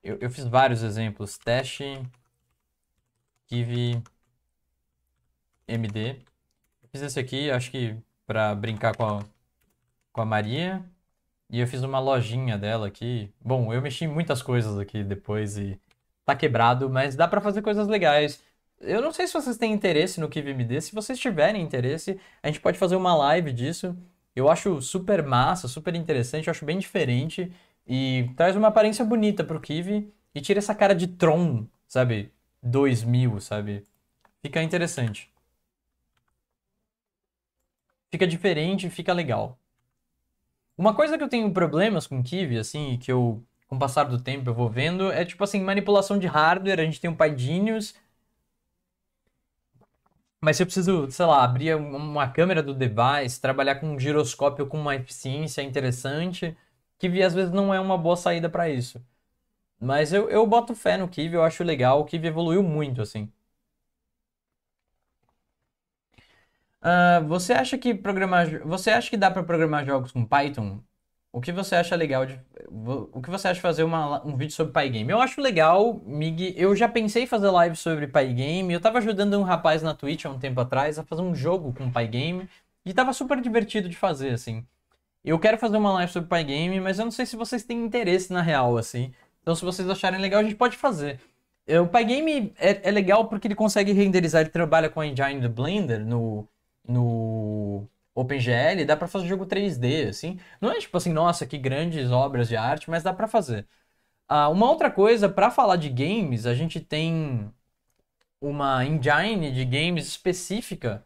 Eu, eu fiz vários exemplos. Teste. Kiwi. MD. fiz esse aqui, acho que para brincar com a, com a Maria. E eu fiz uma lojinha dela aqui. Bom, eu mexi em muitas coisas aqui depois e tá quebrado, mas dá para fazer coisas legais. Eu não sei se vocês têm interesse no KVMD. Se vocês tiverem interesse, a gente pode fazer uma live disso. Eu acho super massa, super interessante, eu acho bem diferente. E traz uma aparência bonita pro Kiwi e tira essa cara de Tron, sabe? 2000, sabe? Fica interessante fica diferente, fica legal. Uma coisa que eu tenho problemas com Kiwi, assim, que eu, com o passar do tempo, eu vou vendo, é tipo assim, manipulação de hardware, a gente tem um pai mas se eu preciso, sei lá, abrir uma câmera do device, trabalhar com um giroscópio com uma eficiência interessante, Kiwi às vezes não é uma boa saída para isso. Mas eu, eu boto fé no Kiwi, eu acho legal, o Kiwi evoluiu muito, assim. Uh, você acha que programar, você acha que dá para programar jogos com Python? O que você acha legal de, o que você acha fazer uma, um vídeo sobre Pygame? Eu acho legal, Mig. Eu já pensei em fazer live sobre Pygame. Eu tava ajudando um rapaz na Twitch há um tempo atrás a fazer um jogo com Pygame e tava super divertido de fazer assim. Eu quero fazer uma live sobre Pygame, mas eu não sei se vocês têm interesse na real assim. Então se vocês acharem legal, a gente pode fazer. O Pygame é, é legal porque ele consegue renderizar, ele trabalha com a engine do Blender no no OpenGL, dá para fazer jogo 3D, assim. Não é tipo assim, nossa, que grandes obras de arte, mas dá para fazer. Ah, uma outra coisa, para falar de games, a gente tem uma engine de games específica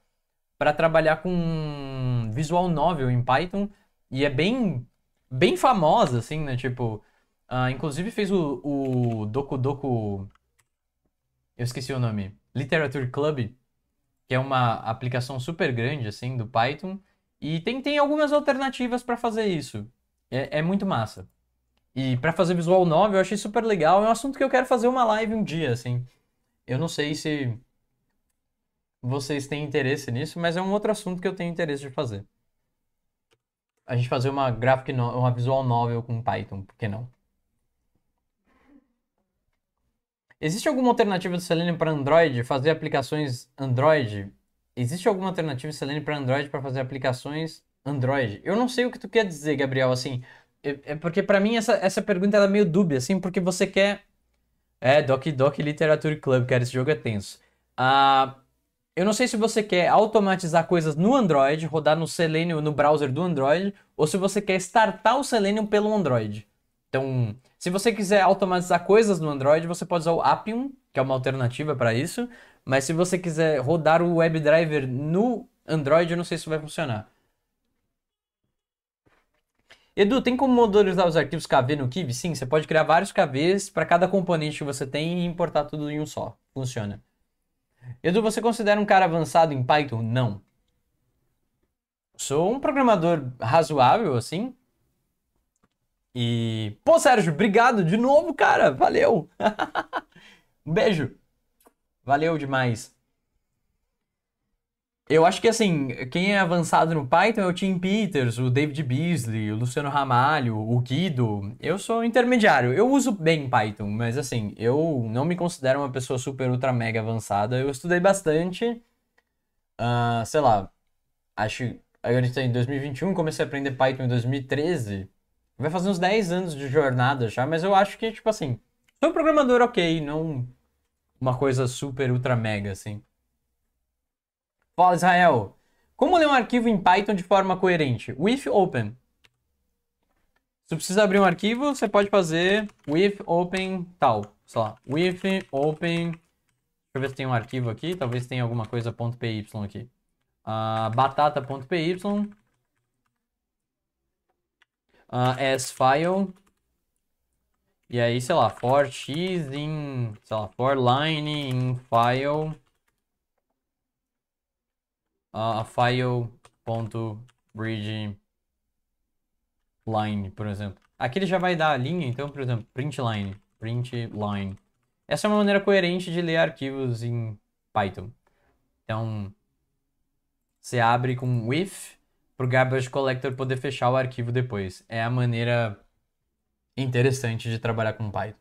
para trabalhar com visual novel em Python e é bem bem famosa assim, né? Tipo, uh, inclusive fez o, o Doku Doku, eu esqueci o nome, Literature Club, que é uma aplicação super grande assim do Python e tem, tem algumas alternativas para fazer isso. É, é, muito massa. E para fazer visual novel eu achei super legal. É um assunto que eu quero fazer uma live um dia assim. Eu não sei se vocês têm interesse nisso, mas é um outro assunto que eu tenho interesse de fazer. A gente fazer uma graphic no... uma visual novel com Python, por que não? Existe alguma alternativa do Selenium para Android fazer aplicações Android? Existe alguma alternativa do Selenium para Android para fazer aplicações Android? Eu não sei o que tu quer dizer, Gabriel, assim. É, é porque para mim essa, essa pergunta é meio dúbia, assim, porque você quer. É, Doc Doc Literature Club, cara, esse jogo é tenso. Ah, eu não sei se você quer automatizar coisas no Android, rodar no Selenium, no browser do Android, ou se você quer startar o Selenium pelo Android. Então, se você quiser automatizar coisas no Android, você pode usar o Appium, que é uma alternativa para isso. Mas se você quiser rodar o WebDriver no Android, eu não sei se vai funcionar. Edu, tem como modularizar os arquivos KV no Kiv? Sim, você pode criar vários KVs para cada componente que você tem e importar tudo em um só. Funciona. Edu, você considera um cara avançado em Python? Não. Sou um programador razoável, assim, e, pô, Sérgio, obrigado de novo, cara. Valeu. um beijo. Valeu demais. Eu acho que assim, quem é avançado no Python é o Tim Peters, o David Beasley, o Luciano Ramalho, o Guido. Eu sou intermediário. Eu uso bem Python, mas assim, eu não me considero uma pessoa super ultra mega avançada. Eu estudei bastante. Uh, sei lá, acho. Agora a gente tá em 2021, comecei a aprender Python em 2013. Vai fazer uns 10 anos de jornada já, mas eu acho que, tipo assim, sou um programador ok, não uma coisa super, ultra mega, assim. Fala, Israel. Como ler um arquivo em Python de forma coerente? With open. Se precisa abrir um arquivo, você pode fazer with open tal. Só with open. Deixa eu ver se tem um arquivo aqui. Talvez tenha alguma coisa aqui. Uh, ah, batata.py uh, ah, file E aí, sei lá, for x in sei lá, for line in file. Uh, ah, file.bridge line, por exemplo. Aqui ele já vai dar a linha, então, por exemplo, print line, print line. Essa é uma maneira coerente de ler arquivos em Python. Então, você abre com with pro garbage collector poder fechar o arquivo depois. É a maneira interessante de trabalhar com Python.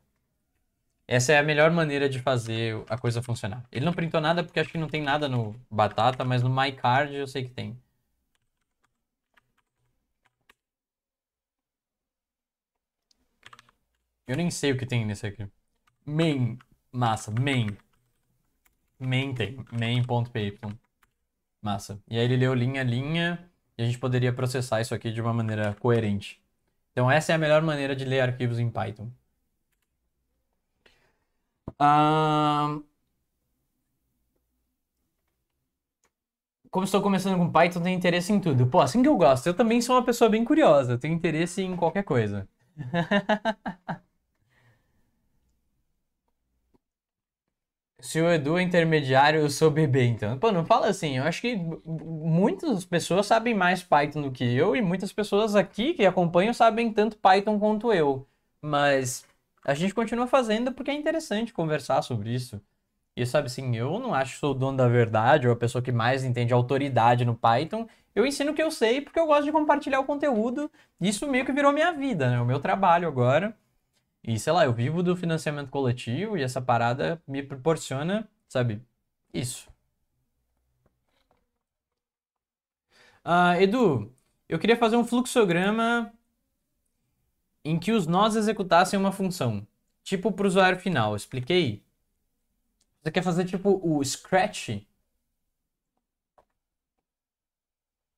Essa é a melhor maneira de fazer a coisa funcionar. Ele não printou nada porque acho que não tem nada no Batata, mas no MyCard eu sei que tem. Eu nem sei o que tem nesse aqui. Main. Massa. Main. Main tem. Main.py. Massa. E aí ele leu linha, linha. E a gente poderia processar isso aqui de uma maneira coerente. Então essa é a melhor maneira de ler arquivos em Python. Como estou começando com Python, tenho interesse em tudo. Pô, assim que eu gosto. Eu também sou uma pessoa bem curiosa. Tenho interesse em qualquer coisa. Se o Edu é intermediário, eu sou bebê, então. Pô, não fala assim. Eu acho que muitas pessoas sabem mais Python do que eu e muitas pessoas aqui que acompanham sabem tanto Python quanto eu. Mas a gente continua fazendo porque é interessante conversar sobre isso. E sabe assim, eu não acho que sou o dono da verdade ou a pessoa que mais entende autoridade no Python. Eu ensino o que eu sei porque eu gosto de compartilhar o conteúdo. Isso meio que virou minha vida, né? O meu trabalho agora. E sei lá, eu vivo do financiamento coletivo e essa parada me proporciona, sabe, isso. Uh, Edu, eu queria fazer um fluxograma em que os nós executassem uma função, tipo para o usuário final. Expliquei. Você quer fazer tipo o scratch?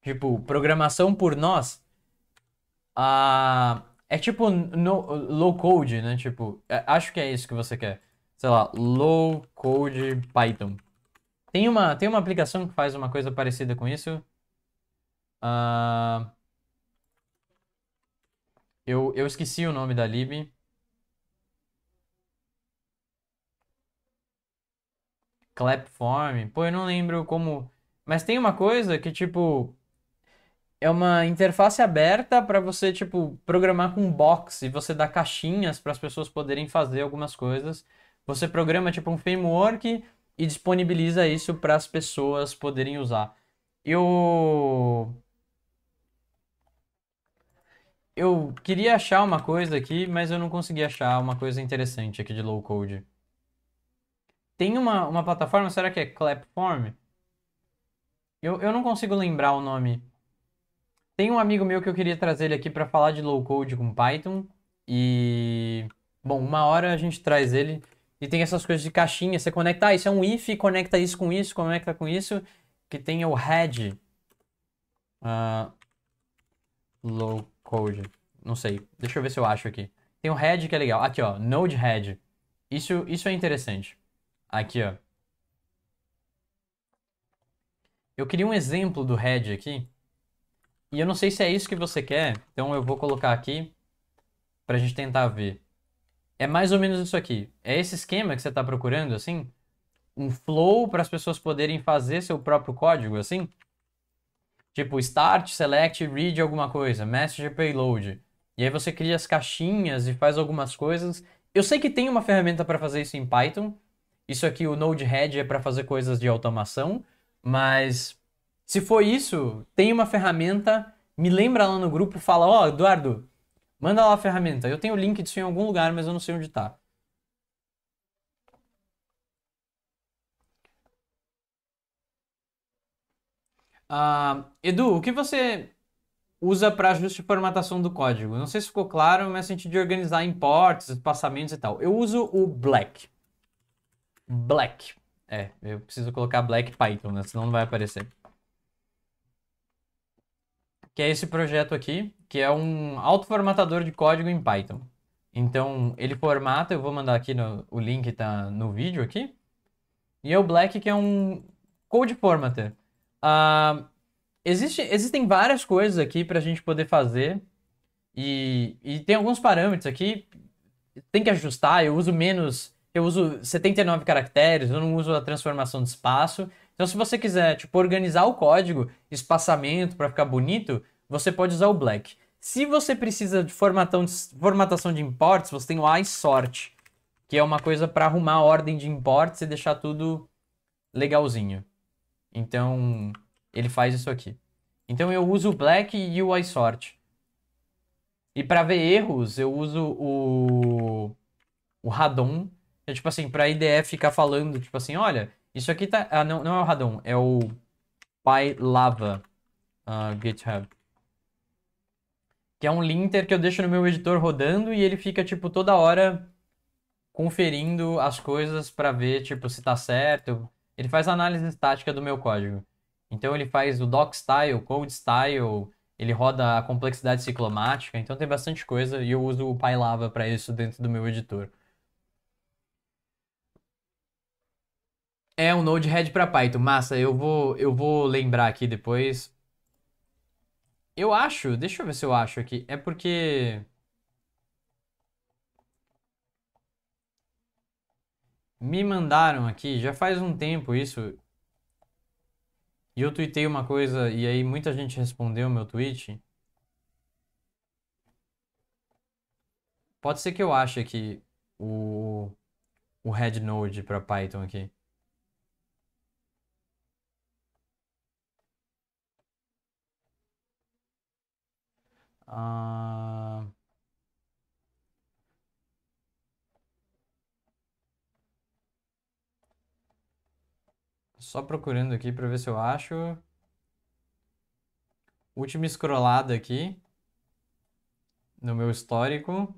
Tipo, programação por nós? Ah. Uh é tipo no, low code, né? Tipo, é, acho que é isso que você quer. Sei lá, low code Python. Tem uma, tem uma aplicação que faz uma coisa parecida com isso. Uh, eu, eu esqueci o nome da lib. Clapform. Pô, eu não lembro como. Mas tem uma coisa que, tipo, é uma interface aberta para você, tipo, programar com box e você dá caixinhas para as pessoas poderem fazer algumas coisas. Você programa, tipo, um framework e disponibiliza isso para as pessoas poderem usar. Eu. Eu queria achar uma coisa aqui, mas eu não consegui achar uma coisa interessante aqui de low code. Tem uma, uma plataforma, será que é Clapform? Eu, eu não consigo lembrar o nome. Tem um amigo meu que eu queria trazer ele aqui para falar de low code com Python. E. Bom, uma hora a gente traz ele. E tem essas coisas de caixinha. Você conecta, ah, isso é um if, conecta isso com isso, conecta com isso. Que tem o head. Uh, low code. Não sei. Deixa eu ver se eu acho aqui. Tem o head que é legal. Aqui, ó. Node head. Isso, isso é interessante. Aqui, ó. Eu queria um exemplo do head aqui. E eu não sei se é isso que você quer, então eu vou colocar aqui pra gente tentar ver. É mais ou menos isso aqui. É esse esquema que você tá procurando, assim? Um flow para as pessoas poderem fazer seu próprio código, assim? Tipo, start, select, read alguma coisa, message payload. E aí você cria as caixinhas e faz algumas coisas. Eu sei que tem uma ferramenta para fazer isso em Python. Isso aqui, o Node-RED, é para fazer coisas de automação. Mas se for isso, tem uma ferramenta, me lembra lá no grupo, fala, ó, oh, Eduardo, manda lá a ferramenta. Eu tenho o link disso em algum lugar, mas eu não sei onde tá. Uh, Edu, o que você usa para ajuste e formatação do código? Não sei se ficou claro, mas gente de organizar importes, espaçamentos e tal. Eu uso o Black. Black. É, eu preciso colocar Black Python, né? senão não vai aparecer que é esse projeto aqui, que é um autoformatador de código em Python. Então, ele formata, eu vou mandar aqui no, o link tá no vídeo aqui. E é o Black, que é um code formatter. Uh, ah, existe, existem várias coisas aqui para a gente poder fazer. E, e tem alguns parâmetros aqui. Tem que ajustar, eu uso menos... Eu uso 79 caracteres, eu não uso a transformação de espaço. Então, se você quiser, tipo, organizar o código, espaçamento para ficar bonito, você pode usar o black. Se você precisa de formatação de imports, você tem o iSort, que é uma coisa para arrumar a ordem de imports e deixar tudo legalzinho. Então, ele faz isso aqui. Então, eu uso o black e o iSort. E para ver erros, eu uso o o Radon. É tipo assim, para a IDE ficar falando, tipo assim, olha, isso aqui tá... Ah, não, não é o Radon. É o PyLava uh, ah, GitHub. Que é um linter que eu deixo no meu editor rodando e ele fica, tipo, toda hora conferindo as coisas para ver, tipo, se tá certo. Ele faz análise estática do meu código. Então ele faz o doc style, code style, ele roda a complexidade ciclomática, então tem bastante coisa e eu uso o PyLava para isso dentro do meu editor. É um Node-RED para Python. Massa, eu vou, eu vou lembrar aqui depois. Eu acho, deixa eu ver se eu acho aqui. É porque. Me mandaram aqui, já faz um tempo isso. E eu tuitei uma coisa e aí muita gente respondeu meu tweet. Pode ser que eu ache aqui o, o red node para Python aqui. Ah, só procurando aqui para ver se eu acho. Última escrolada aqui no meu histórico.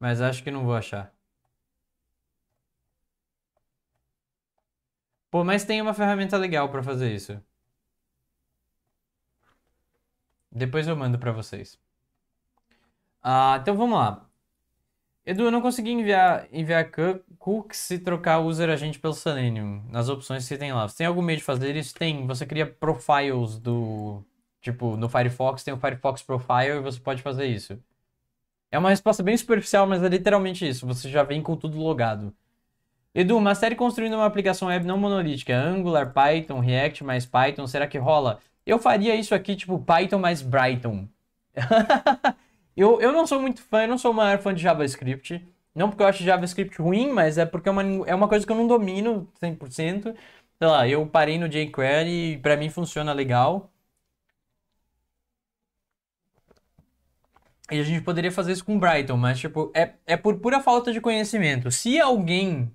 Mas acho que não vou achar. Pô, mas tem uma ferramenta legal para fazer isso. Depois eu mando para vocês. Ah, então vamos lá. Edu, eu não consegui enviar, enviar cookies e trocar user agente pelo Selenium. Nas opções que tem lá. Você tem algum meio de fazer isso? Tem. Você cria profiles do... Tipo, no Firefox tem o Firefox Profile e você pode fazer isso. É uma resposta bem superficial, mas é literalmente isso. Você já vem com tudo logado. Edu, uma série construindo uma aplicação web não monolítica, Angular, Python, React mais Python, será que rola? Eu faria isso aqui, tipo, Python mais Brighton. eu, eu não sou muito fã, eu não sou o maior fã de JavaScript. Não porque eu acho JavaScript ruim, mas é porque é uma, é uma coisa que eu não domino 100%. Sei lá, eu parei no jQuery e pra mim funciona legal. E a gente poderia fazer isso com Brighton, mas tipo, é, é por pura falta de conhecimento. Se alguém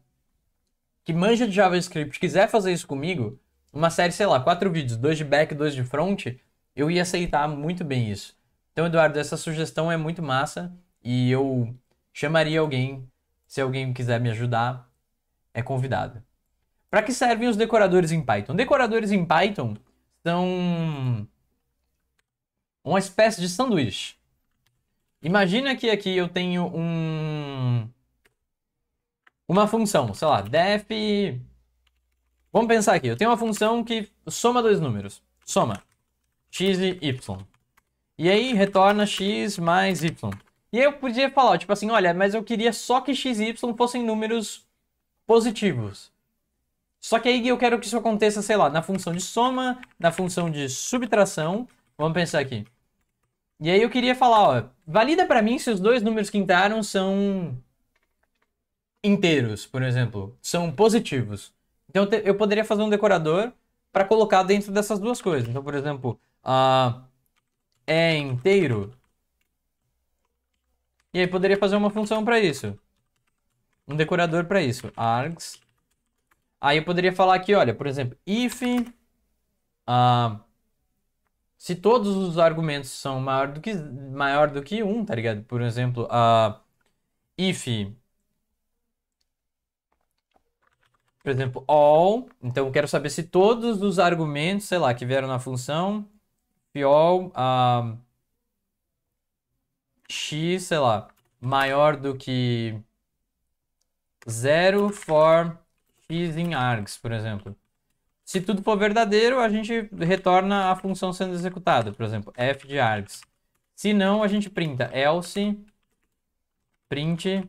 que manja de JavaScript quiser fazer isso comigo, uma série, sei lá, quatro vídeos, dois de back, dois de front, eu ia aceitar muito bem isso. Então, Eduardo, essa sugestão é muito massa e eu chamaria alguém, se alguém quiser me ajudar, é convidado. Para que servem os decoradores em Python? Decoradores em Python são uma espécie de sanduíche. Imagina que aqui eu tenho um uma função, sei lá, def Vamos pensar aqui. Eu tenho uma função que soma dois números. Soma. X e Y. E aí retorna X mais Y. E aí eu podia falar, tipo assim, olha, mas eu queria só que X e Y fossem números positivos. Só que aí eu quero que isso aconteça, sei lá, na função de soma, na função de subtração. Vamos pensar aqui. E aí eu queria falar, ó, valida para mim se os dois números que entraram são inteiros, por exemplo, são positivos. Então eu poderia fazer um decorador para colocar dentro dessas duas coisas. Então, por exemplo, uh, é inteiro. E aí poderia fazer uma função para isso. Um decorador para isso. Args. Aí eu poderia falar aqui, olha, por exemplo, if uh, se todos os argumentos são maior do que maior do que um, tá ligado? Por exemplo, uh, if Por exemplo, all. Então eu quero saber se todos os argumentos, sei lá, que vieram na função all uh, x, sei lá, maior do que zero for x in args, por exemplo. Se tudo for verdadeiro, a gente retorna a função sendo executada, por exemplo, f de args. Se não, a gente printa else print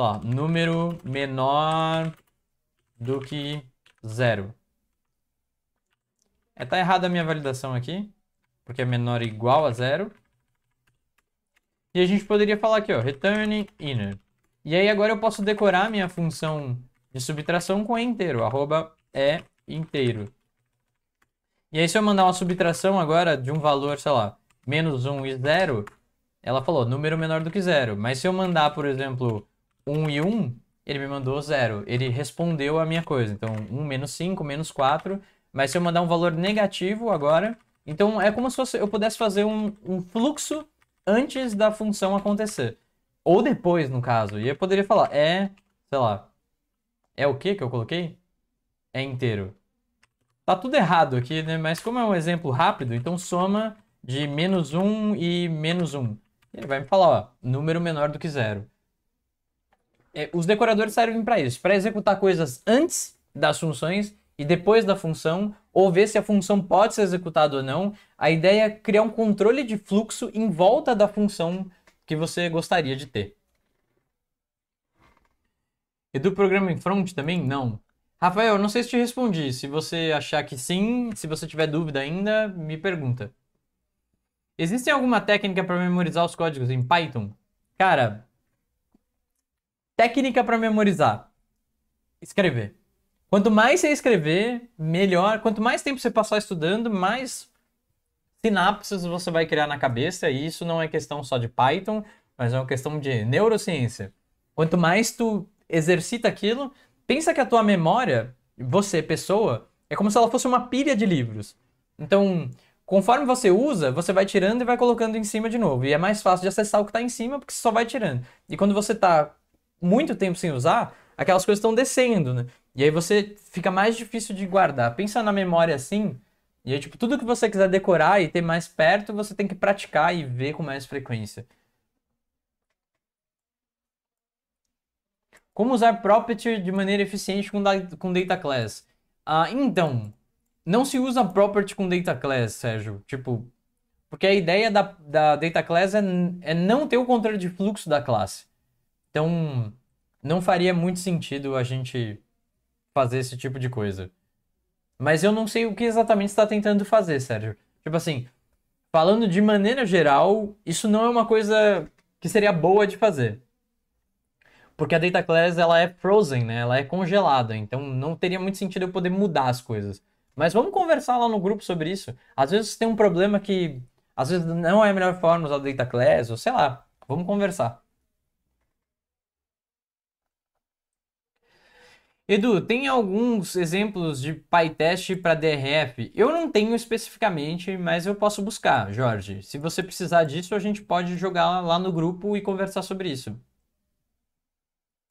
Ó, número menor do que zero. É, tá errada a minha validação aqui, porque é menor ou igual a zero. E a gente poderia falar aqui, ó, return inner. E aí agora eu posso decorar minha função de subtração com inteiro, arroba é inteiro. E aí se eu mandar uma subtração agora de um valor, sei lá, menos 1 e 0, ela falou número menor do que zero. Mas se eu mandar, por exemplo, 1 e 1, ele me mandou 0. Ele respondeu a minha coisa. Então, 1 menos 5, menos 4. Mas se eu mandar um valor negativo agora. Então, é como se fosse, eu pudesse fazer um, um fluxo antes da função acontecer. Ou depois, no caso. E eu poderia falar, é, sei lá, é o que que eu coloquei? É inteiro. Tá tudo errado aqui, né? Mas como é um exemplo rápido, então soma de menos 1 e menos 1. Ele vai me falar, ó, número menor do que zero é, os decoradores servem para isso, para executar coisas antes das funções e depois da função, ou ver se a função pode ser executada ou não. A ideia é criar um controle de fluxo em volta da função que você gostaria de ter. E do programa em front também? Não. Rafael, não sei se te respondi. Se você achar que sim, se você tiver dúvida ainda, me pergunta. Existe alguma técnica para memorizar os códigos em Python? Cara, Técnica para memorizar: escrever. Quanto mais você escrever, melhor. Quanto mais tempo você passar estudando, mais sinapses você vai criar na cabeça. E isso não é questão só de Python, mas é uma questão de neurociência. Quanto mais tu exercita aquilo, pensa que a tua memória, você, pessoa, é como se ela fosse uma pilha de livros. Então, conforme você usa, você vai tirando e vai colocando em cima de novo. E é mais fácil de acessar o que está em cima, porque você só vai tirando. E quando você está muito tempo sem usar, aquelas coisas estão descendo, né? E aí você fica mais difícil de guardar. Pensa na memória assim, e aí, tipo, tudo que você quiser decorar e ter mais perto, você tem que praticar e ver com mais frequência. Como usar property de maneira eficiente com, da, com data class? Ah, então, não se usa property com data class, Sérgio. Tipo, porque a ideia da, da data class é, é não ter o controle de fluxo da classe. Então, não faria muito sentido a gente fazer esse tipo de coisa. Mas eu não sei o que exatamente está tentando fazer, Sérgio. Tipo assim, falando de maneira geral, isso não é uma coisa que seria boa de fazer. Porque a data class ela é frozen, né? Ela é congelada, então não teria muito sentido eu poder mudar as coisas. Mas vamos conversar lá no grupo sobre isso. Às vezes tem um problema que às vezes não é a melhor forma usar a data class, ou sei lá. Vamos conversar. Edu, tem alguns exemplos de PyTest para DRF? Eu não tenho especificamente, mas eu posso buscar, Jorge. Se você precisar disso, a gente pode jogar lá no grupo e conversar sobre isso.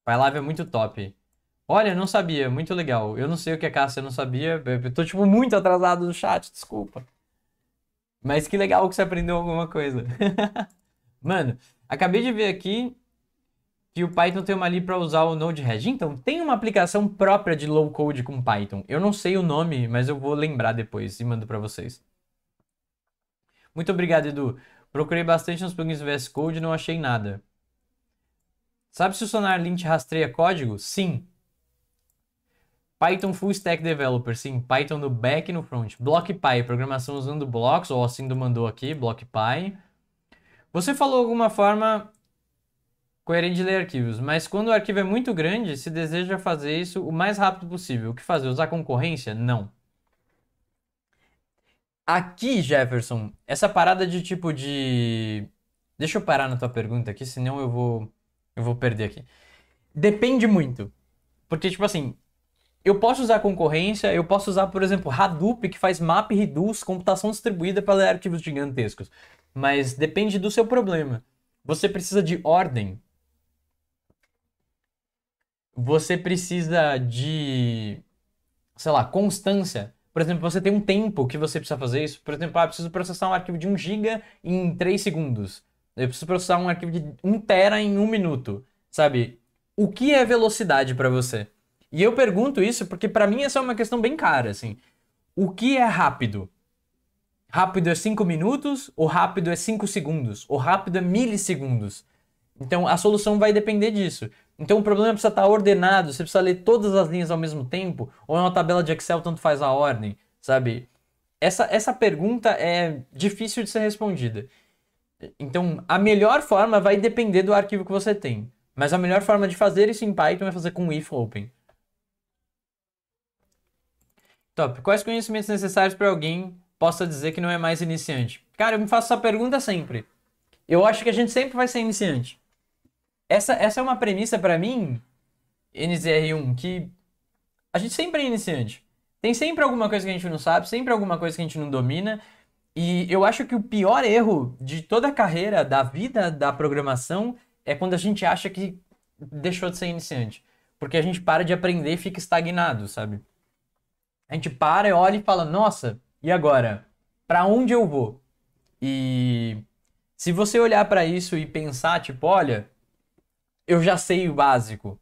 PyLive é muito top. Olha, não sabia, muito legal. Eu não sei o que é Cássia, eu não sabia. Eu tô, tipo, muito atrasado no chat, desculpa. Mas que legal que você aprendeu alguma coisa. Mano, acabei de ver aqui que o Python tem uma ali para usar o Node-RED. Então, tem uma aplicação própria de low-code com Python. Eu não sei o nome, mas eu vou lembrar depois e mando para vocês. Muito obrigado, Edu. Procurei bastante nos plugins do VS Code e não achei nada. Sabe se o Sonar Lint rastreia código? Sim. Python Full Stack Developer, sim. Python no back e no front. BlockPy, programação usando blocos, ou assim do mandou aqui, BlockPy. Você falou alguma forma coerente de ler arquivos, mas quando o arquivo é muito grande, se deseja fazer isso o mais rápido possível. O que fazer? Usar concorrência? Não. Aqui, Jefferson, essa parada de tipo de. Deixa eu parar na tua pergunta aqui, senão eu vou. Eu vou perder aqui. Depende muito. Porque, tipo assim, eu posso usar concorrência, eu posso usar, por exemplo, Hadoop, que faz map reduce, computação distribuída para ler arquivos gigantescos. Mas depende do seu problema. Você precisa de ordem você precisa de, sei lá, constância. Por exemplo, você tem um tempo que você precisa fazer isso. Por exemplo, ah, eu preciso processar um arquivo de 1 GB em 3 segundos. Eu preciso processar um arquivo de 1 tera em 1 minuto. Sabe? O que é velocidade para você? E eu pergunto isso porque para mim essa é uma questão bem cara, assim. O que é rápido? Rápido é 5 minutos, ou rápido é 5 segundos, ou rápido é milissegundos. Então a solução vai depender disso. Então o problema é precisa estar tá ordenado, você precisa ler todas as linhas ao mesmo tempo, ou é uma tabela de Excel, tanto faz a ordem, sabe? Essa, essa pergunta é difícil de ser respondida. Então, a melhor forma vai depender do arquivo que você tem. Mas a melhor forma de fazer isso em Python é fazer com if open. Top. Quais conhecimentos necessários para alguém possa dizer que não é mais iniciante? Cara, eu me faço essa pergunta sempre. Eu acho que a gente sempre vai ser iniciante. Essa, essa é uma premissa para mim, NZR1, que a gente sempre é iniciante. Tem sempre alguma coisa que a gente não sabe, sempre alguma coisa que a gente não domina. E eu acho que o pior erro de toda a carreira, da vida, da programação, é quando a gente acha que deixou de ser iniciante. Porque a gente para de aprender e fica estagnado, sabe? A gente para, olha e fala: nossa, e agora? Para onde eu vou? E se você olhar para isso e pensar, tipo, olha, eu já sei o básico.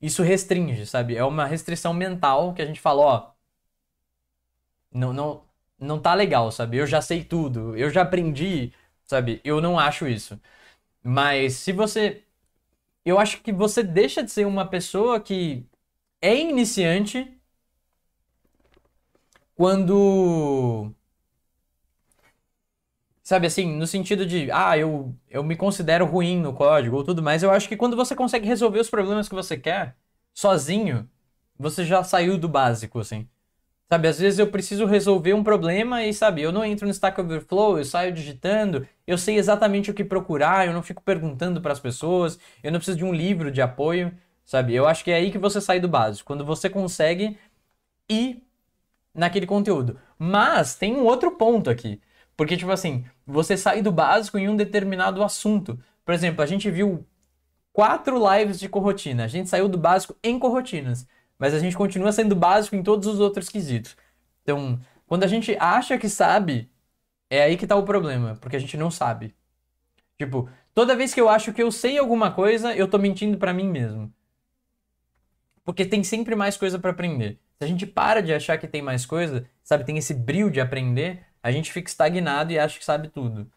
Isso restringe, sabe? É uma restrição mental que a gente fala, ó, não, não, não tá legal, sabe? Eu já sei tudo, eu já aprendi, sabe? Eu não acho isso. Mas se você eu acho que você deixa de ser uma pessoa que é iniciante quando sabe assim, no sentido de, ah, eu, eu me considero ruim no código ou tudo mais, eu acho que quando você consegue resolver os problemas que você quer, sozinho, você já saiu do básico, assim. Sabe, às vezes eu preciso resolver um problema e, sabe, eu não entro no Stack Overflow, eu saio digitando, eu sei exatamente o que procurar, eu não fico perguntando para as pessoas, eu não preciso de um livro de apoio, sabe? Eu acho que é aí que você sai do básico, quando você consegue ir naquele conteúdo. Mas tem um outro ponto aqui. Porque, tipo assim, você sai do básico em um determinado assunto. Por exemplo, a gente viu quatro lives de corrotina. A gente saiu do básico em corrotinas, mas a gente continua sendo básico em todos os outros quesitos. Então, quando a gente acha que sabe, é aí que tá o problema, porque a gente não sabe. Tipo, toda vez que eu acho que eu sei alguma coisa, eu tô mentindo para mim mesmo. Porque tem sempre mais coisa para aprender. Se a gente para de achar que tem mais coisa, sabe, tem esse brilho de aprender, a gente fica estagnado e acha que sabe tudo.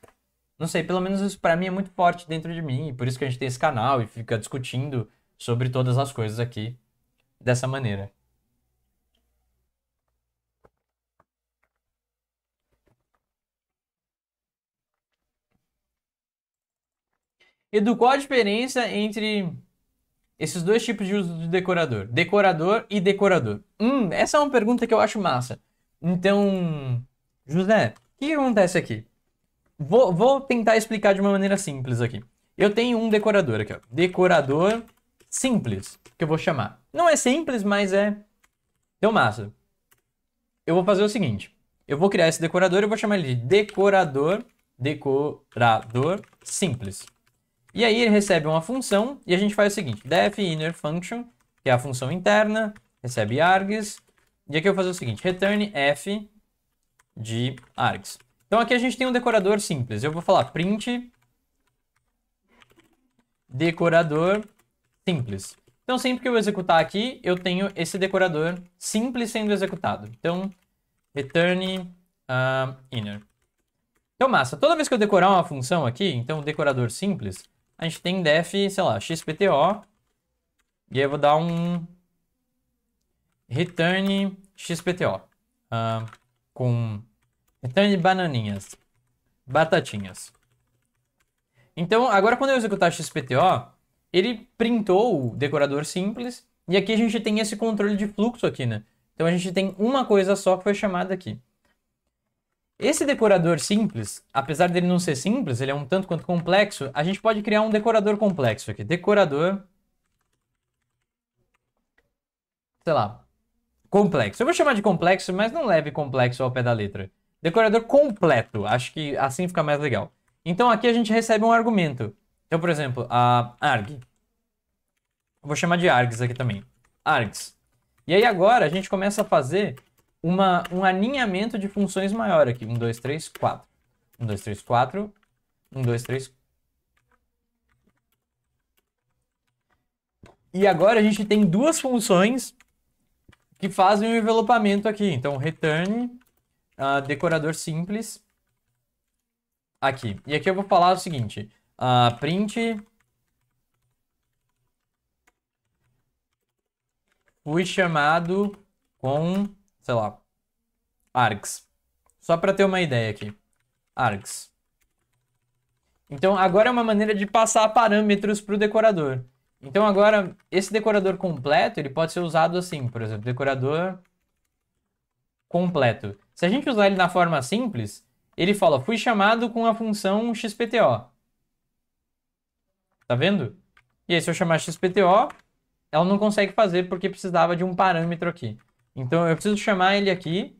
Não sei, pelo menos isso para mim é muito forte dentro de mim, e por isso que a gente tem esse canal e fica discutindo sobre todas as coisas aqui dessa maneira. Edu, qual a diferença entre esses dois tipos de uso de decorador? Decorador e decorador. Hum, essa é uma pergunta que eu acho massa. Então, José, o que acontece aqui? Vou, vou tentar explicar de uma maneira simples aqui. Eu tenho um decorador aqui, ó. Decorador simples, que eu vou chamar. Não é simples, mas é... Deu massa. Eu vou fazer o seguinte. Eu vou criar esse decorador e vou chamar ele de decorador, decorador simples. E aí ele recebe uma função e a gente faz o seguinte. def inner function, que é a função interna, recebe args. E aqui eu vou fazer o seguinte. return f de args. Então aqui a gente tem um decorador simples. Eu vou falar print decorador simples. Então sempre que eu executar aqui, eu tenho esse decorador simples sendo executado. Então return uh, inner. Então massa, toda vez que eu decorar uma função aqui, então decorador simples, a gente tem def, sei lá, xpto, e aí eu vou dar um return xpto uh, com então, e bananinhas. Batatinhas. Então, agora quando eu executar XPTO, ele printou o decorador simples. E aqui a gente tem esse controle de fluxo aqui, né? Então a gente tem uma coisa só que foi chamada aqui. Esse decorador simples, apesar dele não ser simples, ele é um tanto quanto complexo, a gente pode criar um decorador complexo aqui. Decorador... Sei lá. Complexo. Eu vou chamar de complexo, mas não leve complexo ao pé da letra. Decorador completo, acho que assim fica mais legal. Então aqui a gente recebe um argumento. Então, por exemplo, a arg. Vou chamar de args aqui também. Args. E aí agora a gente começa a fazer uma, um alinhamento de funções maior aqui. 1, 2, 3, 4. 1, 2, 3, 4. 1, 2, 3, 4. E agora a gente tem duas funções que fazem o envelopamento aqui. Então, return uh, decorador simples aqui. E aqui eu vou falar o seguinte, uh, print fui chamado com, sei lá, args. Só para ter uma ideia aqui. Args. Então, agora é uma maneira de passar parâmetros para o decorador. Então, agora, esse decorador completo, ele pode ser usado assim, por exemplo, decorador completo. Se a gente usar ele na forma simples, ele fala, fui chamado com a função XPTO. Tá vendo? E aí, se eu chamar XPTO, ela não consegue fazer porque precisava de um parâmetro aqui. Então, eu preciso chamar ele aqui.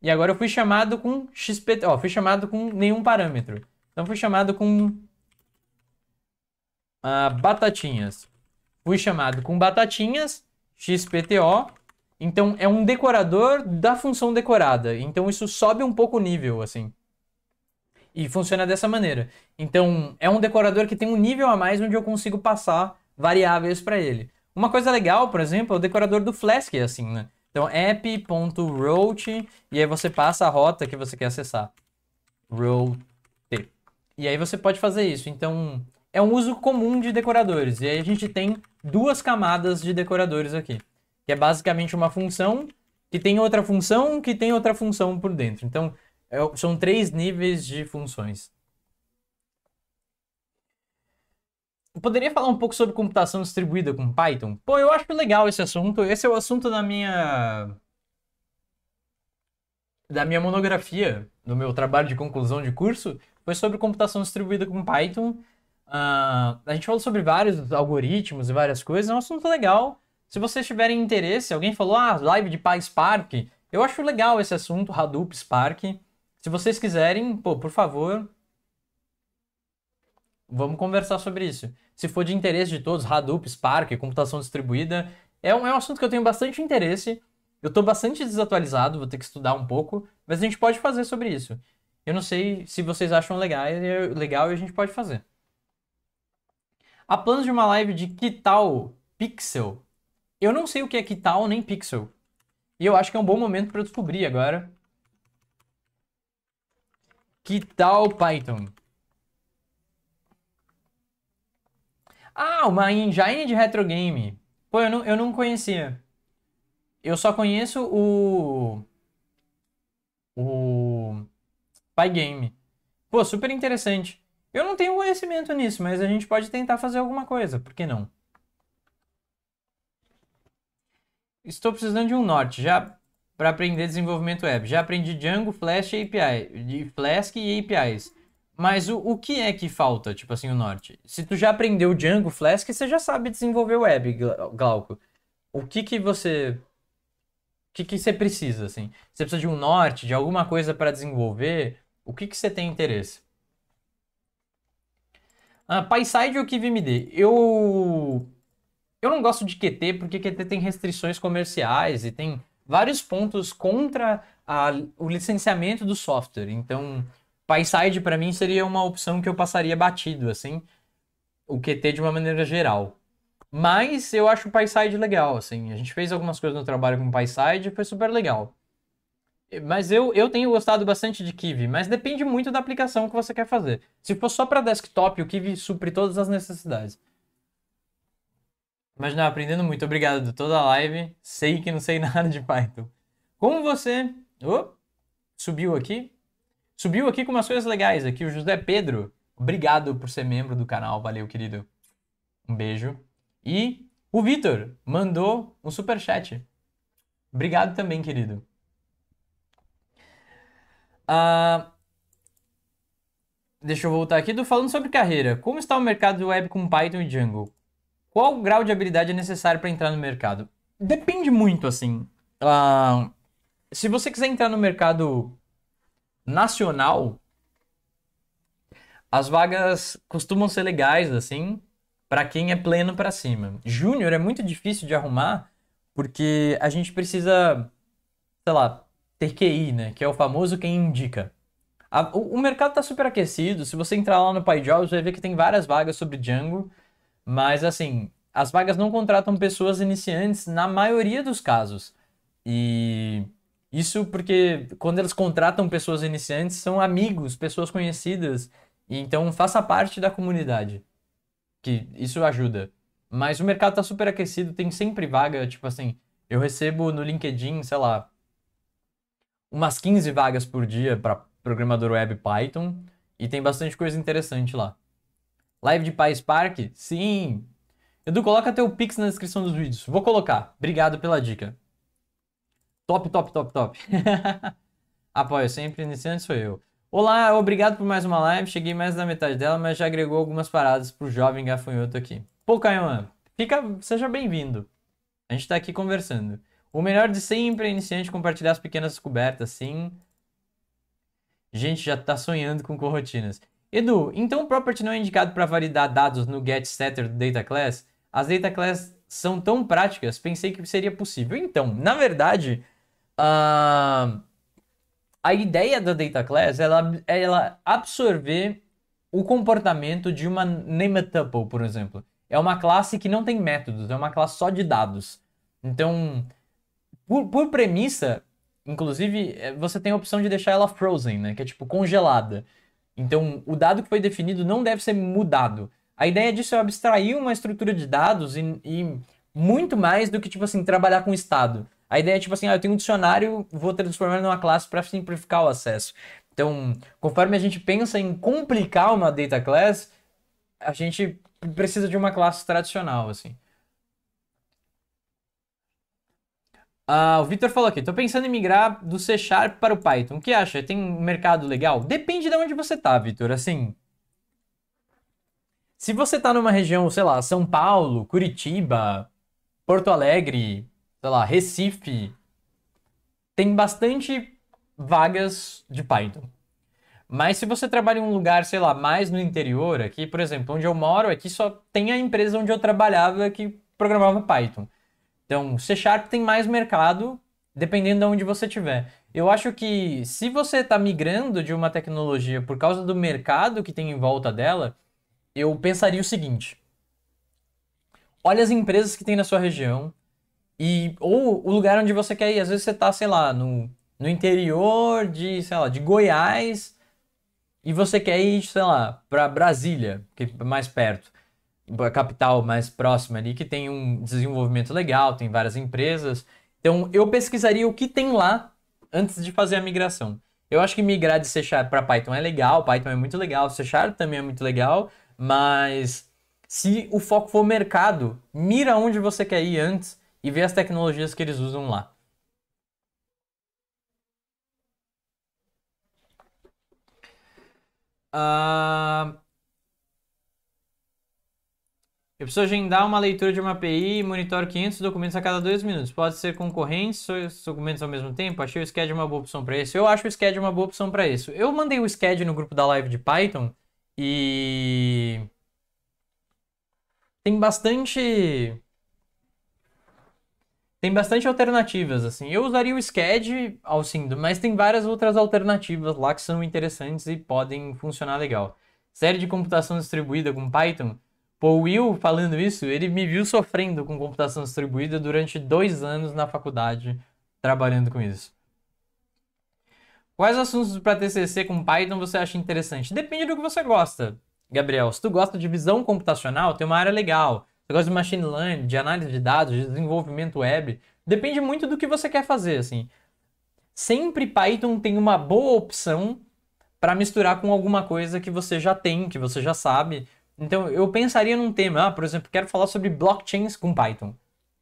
E agora eu fui chamado com XPTO. Ó, fui chamado com nenhum parâmetro. Então, fui chamado com... Ah, batatinhas. Fui chamado com batatinhas, XPTO, então é um decorador da função decorada. Então isso sobe um pouco o nível, assim. E funciona dessa maneira. Então é um decorador que tem um nível a mais onde eu consigo passar variáveis para ele. Uma coisa legal, por exemplo, é o decorador do Flask, assim, né? Então app.route e aí você passa a rota que você quer acessar. Route. E aí você pode fazer isso. Então é um uso comum de decoradores. E aí a gente tem duas camadas de decoradores aqui que é basicamente uma função que tem outra função que tem outra função por dentro. Então, é são três níveis de funções. Eu poderia falar um pouco sobre computação distribuída com Python? Pô, eu acho legal esse assunto. Esse é o assunto da minha da minha monografia, do meu trabalho de conclusão de curso, foi sobre computação distribuída com Python. Uh, a gente falou sobre vários algoritmos e várias coisas, é um assunto legal. Se vocês tiverem interesse, alguém falou, ah, live de Spark. Eu acho legal esse assunto, Hadoop, Spark. Se vocês quiserem, pô, por favor, vamos conversar sobre isso. Se for de interesse de todos, Hadoop, Spark, computação distribuída, é um, é um assunto que eu tenho bastante interesse. Eu estou bastante desatualizado, vou ter que estudar um pouco, mas a gente pode fazer sobre isso. Eu não sei se vocês acham legais, legal e a gente pode fazer. Há planos de uma live de que tal Pixel eu não sei o que é Kital nem Pixel. E eu acho que é um bom momento para descobrir agora. Kital Python. Ah, uma engine de retrogame. Pô, eu não, eu não conhecia. Eu só conheço o... O... Pygame. Pô, super interessante. Eu não tenho conhecimento nisso, mas a gente pode tentar fazer alguma coisa, por que não? estou precisando de um norte já para aprender desenvolvimento web. Já aprendi Django, Flash e API, de Flask e APIs. Mas o, o que é que falta, tipo assim, o norte? Se tu já aprendeu Django, Flask, você já sabe desenvolver web, Glauco. O que que você o que que você precisa assim? Você precisa de um norte, de alguma coisa para desenvolver? O que que você tem interesse? Ah, PySide é ou dê Eu eu não gosto de QT porque QT tem restrições comerciais e tem vários pontos contra a, o licenciamento do software. Então, PySide para mim seria uma opção que eu passaria batido, assim, o QT de uma maneira geral. Mas eu acho o PySide legal, assim. A gente fez algumas coisas no trabalho com o PySide e foi super legal. Mas eu, eu tenho gostado bastante de Kiwi, mas depende muito da aplicação que você quer fazer. Se for só para desktop, o Kiwi supre todas as necessidades mas não aprendendo muito. Obrigado de toda a live. Sei que não sei nada de Python. Como você oh, subiu aqui? Subiu aqui com umas coisas legais aqui. O José Pedro, obrigado por ser membro do canal. Valeu, querido. Um beijo. E o Vitor mandou um super chat. Obrigado também, querido. Uh, deixa eu voltar aqui. Do falando sobre carreira. Como está o mercado web com Python e Django? Qual grau de habilidade é necessário para entrar no mercado? Depende muito, assim. Uh, se você quiser entrar no mercado nacional, as vagas costumam ser legais, assim, para quem é pleno para cima. Júnior é muito difícil de arrumar, porque a gente precisa, sei lá, ter QI, né? Que é o famoso quem indica. A, o, o, mercado está super aquecido. Se você entrar lá no PyJobs, você vai ver que tem várias vagas sobre Django mas assim, as vagas não contratam pessoas iniciantes na maioria dos casos. E isso porque quando eles contratam pessoas iniciantes, são amigos, pessoas conhecidas. Então faça parte da comunidade. Que isso ajuda. Mas o mercado tá super aquecido, tem sempre vaga, tipo assim, eu recebo no LinkedIn, sei lá, umas 15 vagas por dia para programador web Python e tem bastante coisa interessante lá. Live de Pais Park, Sim! Edu, coloca teu Pix na descrição dos vídeos. Vou colocar. Obrigado pela dica. Top, top, top, top. Apoio sempre, iniciante sou eu. Olá, obrigado por mais uma live. Cheguei mais da metade dela, mas já agregou algumas paradas pro jovem gafanhoto aqui. Pô, Caiman, fica, seja bem-vindo. A gente tá aqui conversando. O melhor de sempre é iniciante compartilhar as pequenas descobertas, sim. Gente, já tá sonhando com corrotinas. Edu, então o property não é indicado para validar dados no get setter do data class? As data class são tão práticas, pensei que seria possível. Então, na verdade, uh, a ideia da data class ela, ela absorver o comportamento de uma name tuple, por exemplo. É uma classe que não tem métodos, é uma classe só de dados. Então, por, por premissa, inclusive, eh, você tem a opção de deixar ela frozen, né? Que é tipo congelada. Então, o dado que foi definido não deve ser mudado. A ideia disso é abstrair uma estrutura de dados e, e muito mais do que, tipo assim, trabalhar com estado. A ideia é, tipo assim, ah, eu tenho um dicionário, vou transformar numa classe para simplificar o acesso. Então, conforme a gente pensa em complicar uma data class, a gente precisa de uma classe tradicional, assim. Ah, o Victor falou aqui, estou pensando em migrar do C Sharp para o Python. O que acha? Tem um mercado legal? Depende de onde você está, Victor. Assim, se você está numa região, sei lá, São Paulo, Curitiba, Porto Alegre, sei lá, Recife, tem bastante vagas de Python. Mas se você trabalha em um lugar, sei lá, mais no interior, aqui, por exemplo, onde eu moro, aqui só tem a empresa onde eu trabalhava que programava Python. Então, C Sharp tem mais mercado, dependendo de onde você estiver. Eu acho que se você está migrando de uma tecnologia por causa do mercado que tem em volta dela, eu pensaria o seguinte: olha as empresas que tem na sua região e ou o lugar onde você quer ir. Às vezes você está, sei lá, no, no interior de, sei lá, de Goiás e você quer ir, sei lá, para Brasília, que é mais perto capital mais próxima ali, que tem um desenvolvimento legal, tem várias empresas. Então, eu pesquisaria o que tem lá antes de fazer a migração. Eu acho que migrar de C para Python é legal, Python é muito legal, C Sharp também é muito legal, mas se o foco for mercado, mira onde você quer ir antes e vê as tecnologias que eles usam lá. Uh, eu preciso agendar uma leitura de uma API e monitoro 500 documentos a cada dois minutos. Pode ser concorrentes, documentos ao mesmo tempo? Achei o SCAD uma boa opção para isso. Eu acho o SCAD uma boa opção para isso. Eu mandei o SCAD no grupo da live de Python e... Tem bastante... Tem bastante alternativas, assim. Eu usaria o SCAD, Alcindo, mas tem várias outras alternativas lá que são interessantes e podem funcionar legal. Série de computação distribuída com Python Paul Will, falando isso, ele me viu sofrendo com computação distribuída durante dois anos na faculdade, trabalhando com isso. Quais assuntos para TCC com Python você acha interessante? Depende do que você gosta, Gabriel. Se tu gosta de visão computacional, tem uma área legal. Se tu gosta de machine learning, de análise de dados, de desenvolvimento web, depende muito do que você quer fazer, assim. Sempre Python tem uma boa opção para misturar com alguma coisa que você já tem, que você já sabe, então eu pensaria num tema, ah, por exemplo, quero falar sobre blockchains com Python,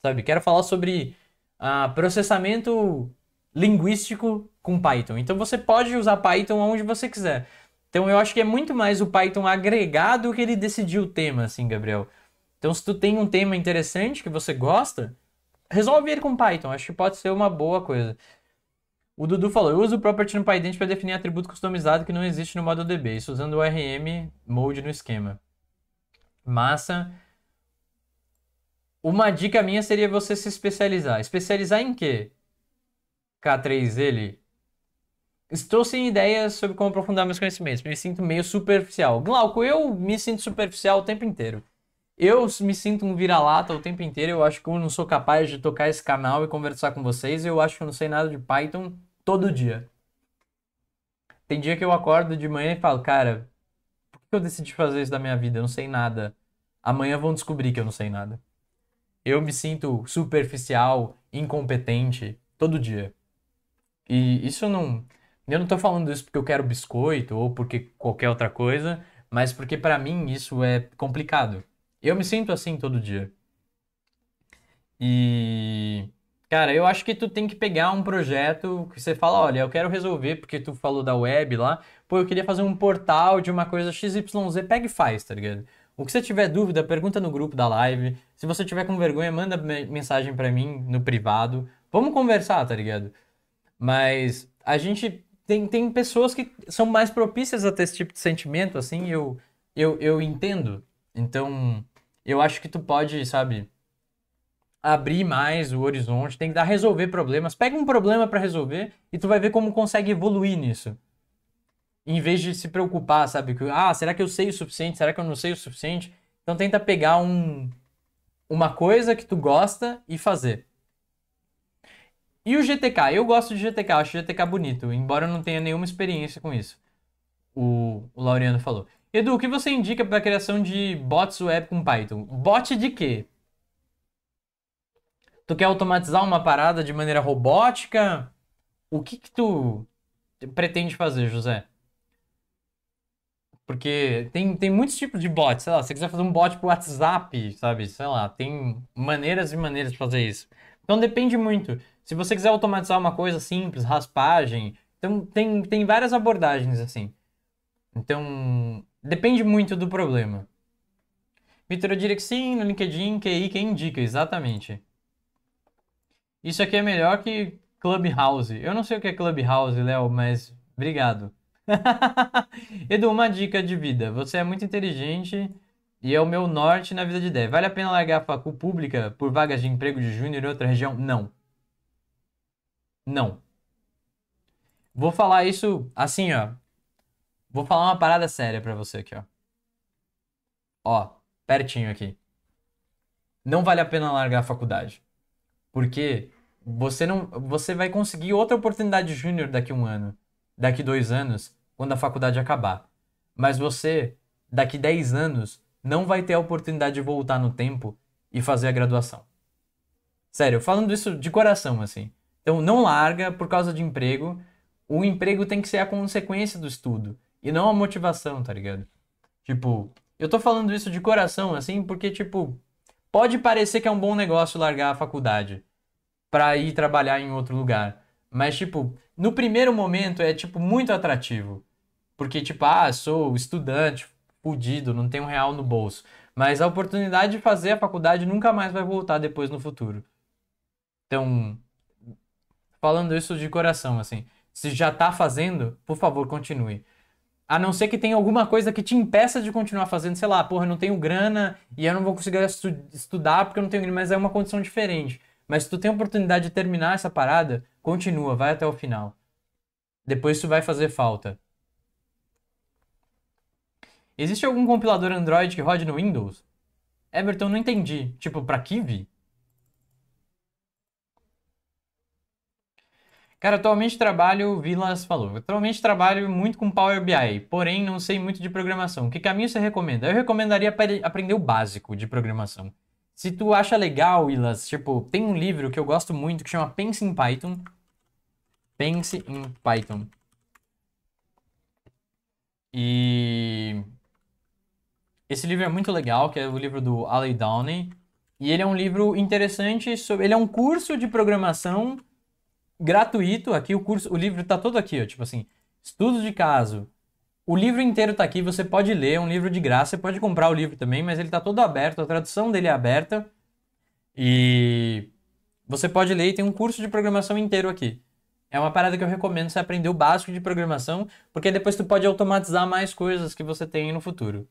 sabe? Quero falar sobre ah, processamento linguístico com Python. Então você pode usar Python onde você quiser. Então eu acho que é muito mais o Python agregado que ele decidiu o tema, assim, Gabriel. Então se tu tem um tema interessante que você gosta, resolve ele com Python. Acho que pode ser uma boa coisa. O Dudu falou, eu uso o property no PyDent para definir atributo customizado que não existe no modo DB, isso usando o RM mode no esquema. Massa. Uma dica minha seria você se especializar. Especializar em quê? K3L. Estou sem ideias sobre como aprofundar meus conhecimentos. Me sinto meio superficial. Glauco, eu me sinto superficial o tempo inteiro. Eu me sinto um vira-lata o tempo inteiro. Eu acho que eu não sou capaz de tocar esse canal e conversar com vocês. Eu acho que eu não sei nada de Python todo dia. Tem dia que eu acordo de manhã e falo, cara, que eu decidi fazer isso da minha vida? Eu não sei nada. Amanhã vão descobrir que eu não sei nada. Eu me sinto superficial, incompetente, todo dia. E isso não. Eu não tô falando isso porque eu quero biscoito ou porque qualquer outra coisa, mas porque para mim isso é complicado. Eu me sinto assim todo dia. E. Cara, eu acho que tu tem que pegar um projeto que você fala, olha, eu quero resolver, porque tu falou da web lá, pô, eu queria fazer um portal de uma coisa XYZ, pega e faz, tá ligado? O que você tiver dúvida, pergunta no grupo da live. Se você tiver com vergonha, manda mensagem para mim no privado. Vamos conversar, tá ligado? Mas a gente tem, tem pessoas que são mais propícias a ter esse tipo de sentimento, assim, eu, eu, eu entendo. Então, eu acho que tu pode, sabe, abrir mais o horizonte, Tem que dar resolver problemas. Pega um problema para resolver e tu vai ver como consegue evoluir nisso em vez de se preocupar, sabe? Que, ah, será que eu sei o suficiente? Será que eu não sei o suficiente? Então tenta pegar um, uma coisa que tu gosta e fazer. E o GTK? Eu gosto de GTK, acho GTK bonito, embora eu não tenha nenhuma experiência com isso. O, o Laureano falou. Edu, o que você indica para a criação de bots web com Python? Bot de quê? Tu quer automatizar uma parada de maneira robótica? O que que tu pretende fazer, José? Porque tem, tem muitos tipos de bots, sei lá, se você quiser fazer um bot pro WhatsApp, sabe? Sei lá, tem maneiras e maneiras de fazer isso. Então depende muito. Se você quiser automatizar uma coisa simples, raspagem, então tem, tem várias abordagens assim. Então depende muito do problema. Vitor, eu diria que sim, no LinkedIn, QI, quem indica, exatamente. Isso aqui é melhor que Clubhouse. Eu não sei o que é Clubhouse, Léo, mas obrigado. Edu, uma dica de vida. Você é muito inteligente e é o meu norte na vida de ideia. Vale a pena largar a faculdade pública por vagas de emprego de júnior em outra região? Não. Não. Vou falar isso assim, ó. Vou falar uma parada séria pra você aqui, ó. Ó, pertinho aqui. Não vale a pena largar a faculdade. Porque você não, você vai conseguir outra oportunidade júnior daqui a um ano daqui dois anos, quando a faculdade acabar. Mas você, daqui dez anos, não vai ter a oportunidade de voltar no tempo e fazer a graduação. Sério, falando isso de coração, assim. Então, não larga por causa de emprego. O emprego tem que ser a consequência do estudo e não a motivação, tá ligado? Tipo, eu tô falando isso de coração, assim, porque, tipo, pode parecer que é um bom negócio largar a faculdade para ir trabalhar em outro lugar. Mas, tipo, no primeiro momento é, tipo, muito atrativo. Porque, tipo, ah, sou estudante, fudido, não tenho um real no bolso. Mas a oportunidade de fazer a faculdade nunca mais vai voltar depois no futuro. Então, falando isso de coração, assim, se já tá fazendo, por favor, continue. A não ser que tenha alguma coisa que te impeça de continuar fazendo, sei lá, porra, eu não tenho grana e eu não vou conseguir estu estudar porque eu não tenho grana, mas é uma condição diferente. Mas se tu tem a oportunidade de terminar essa parada, Continua, vai até o final. Depois isso vai fazer falta. Existe algum compilador Android que rode no Windows? Everton, não entendi. Tipo, pra Kiwi? Cara, atualmente trabalho, Vilas falou, atualmente trabalho muito com Power BI, porém não sei muito de programação. Que caminho você recomenda? Eu recomendaria aprender o básico de programação. Se tu acha legal, Vilas, tipo, tem um livro que eu gosto muito que chama Pense em Python, pense em Python. E esse livro é muito legal, que é o livro do Ali Downey. E ele é um livro interessante sobre. Ele é um curso de programação gratuito. Aqui o curso, o livro está todo aqui, ó, tipo assim, estudos de caso. O livro inteiro está aqui, você pode ler, é um livro de graça, você pode comprar o livro também, mas ele está todo aberto, a tradução dele é aberta. E você pode ler e tem um curso de programação inteiro aqui. É uma parada que eu recomendo você aprender o básico de programação, porque depois tu pode automatizar mais coisas que você tem no futuro.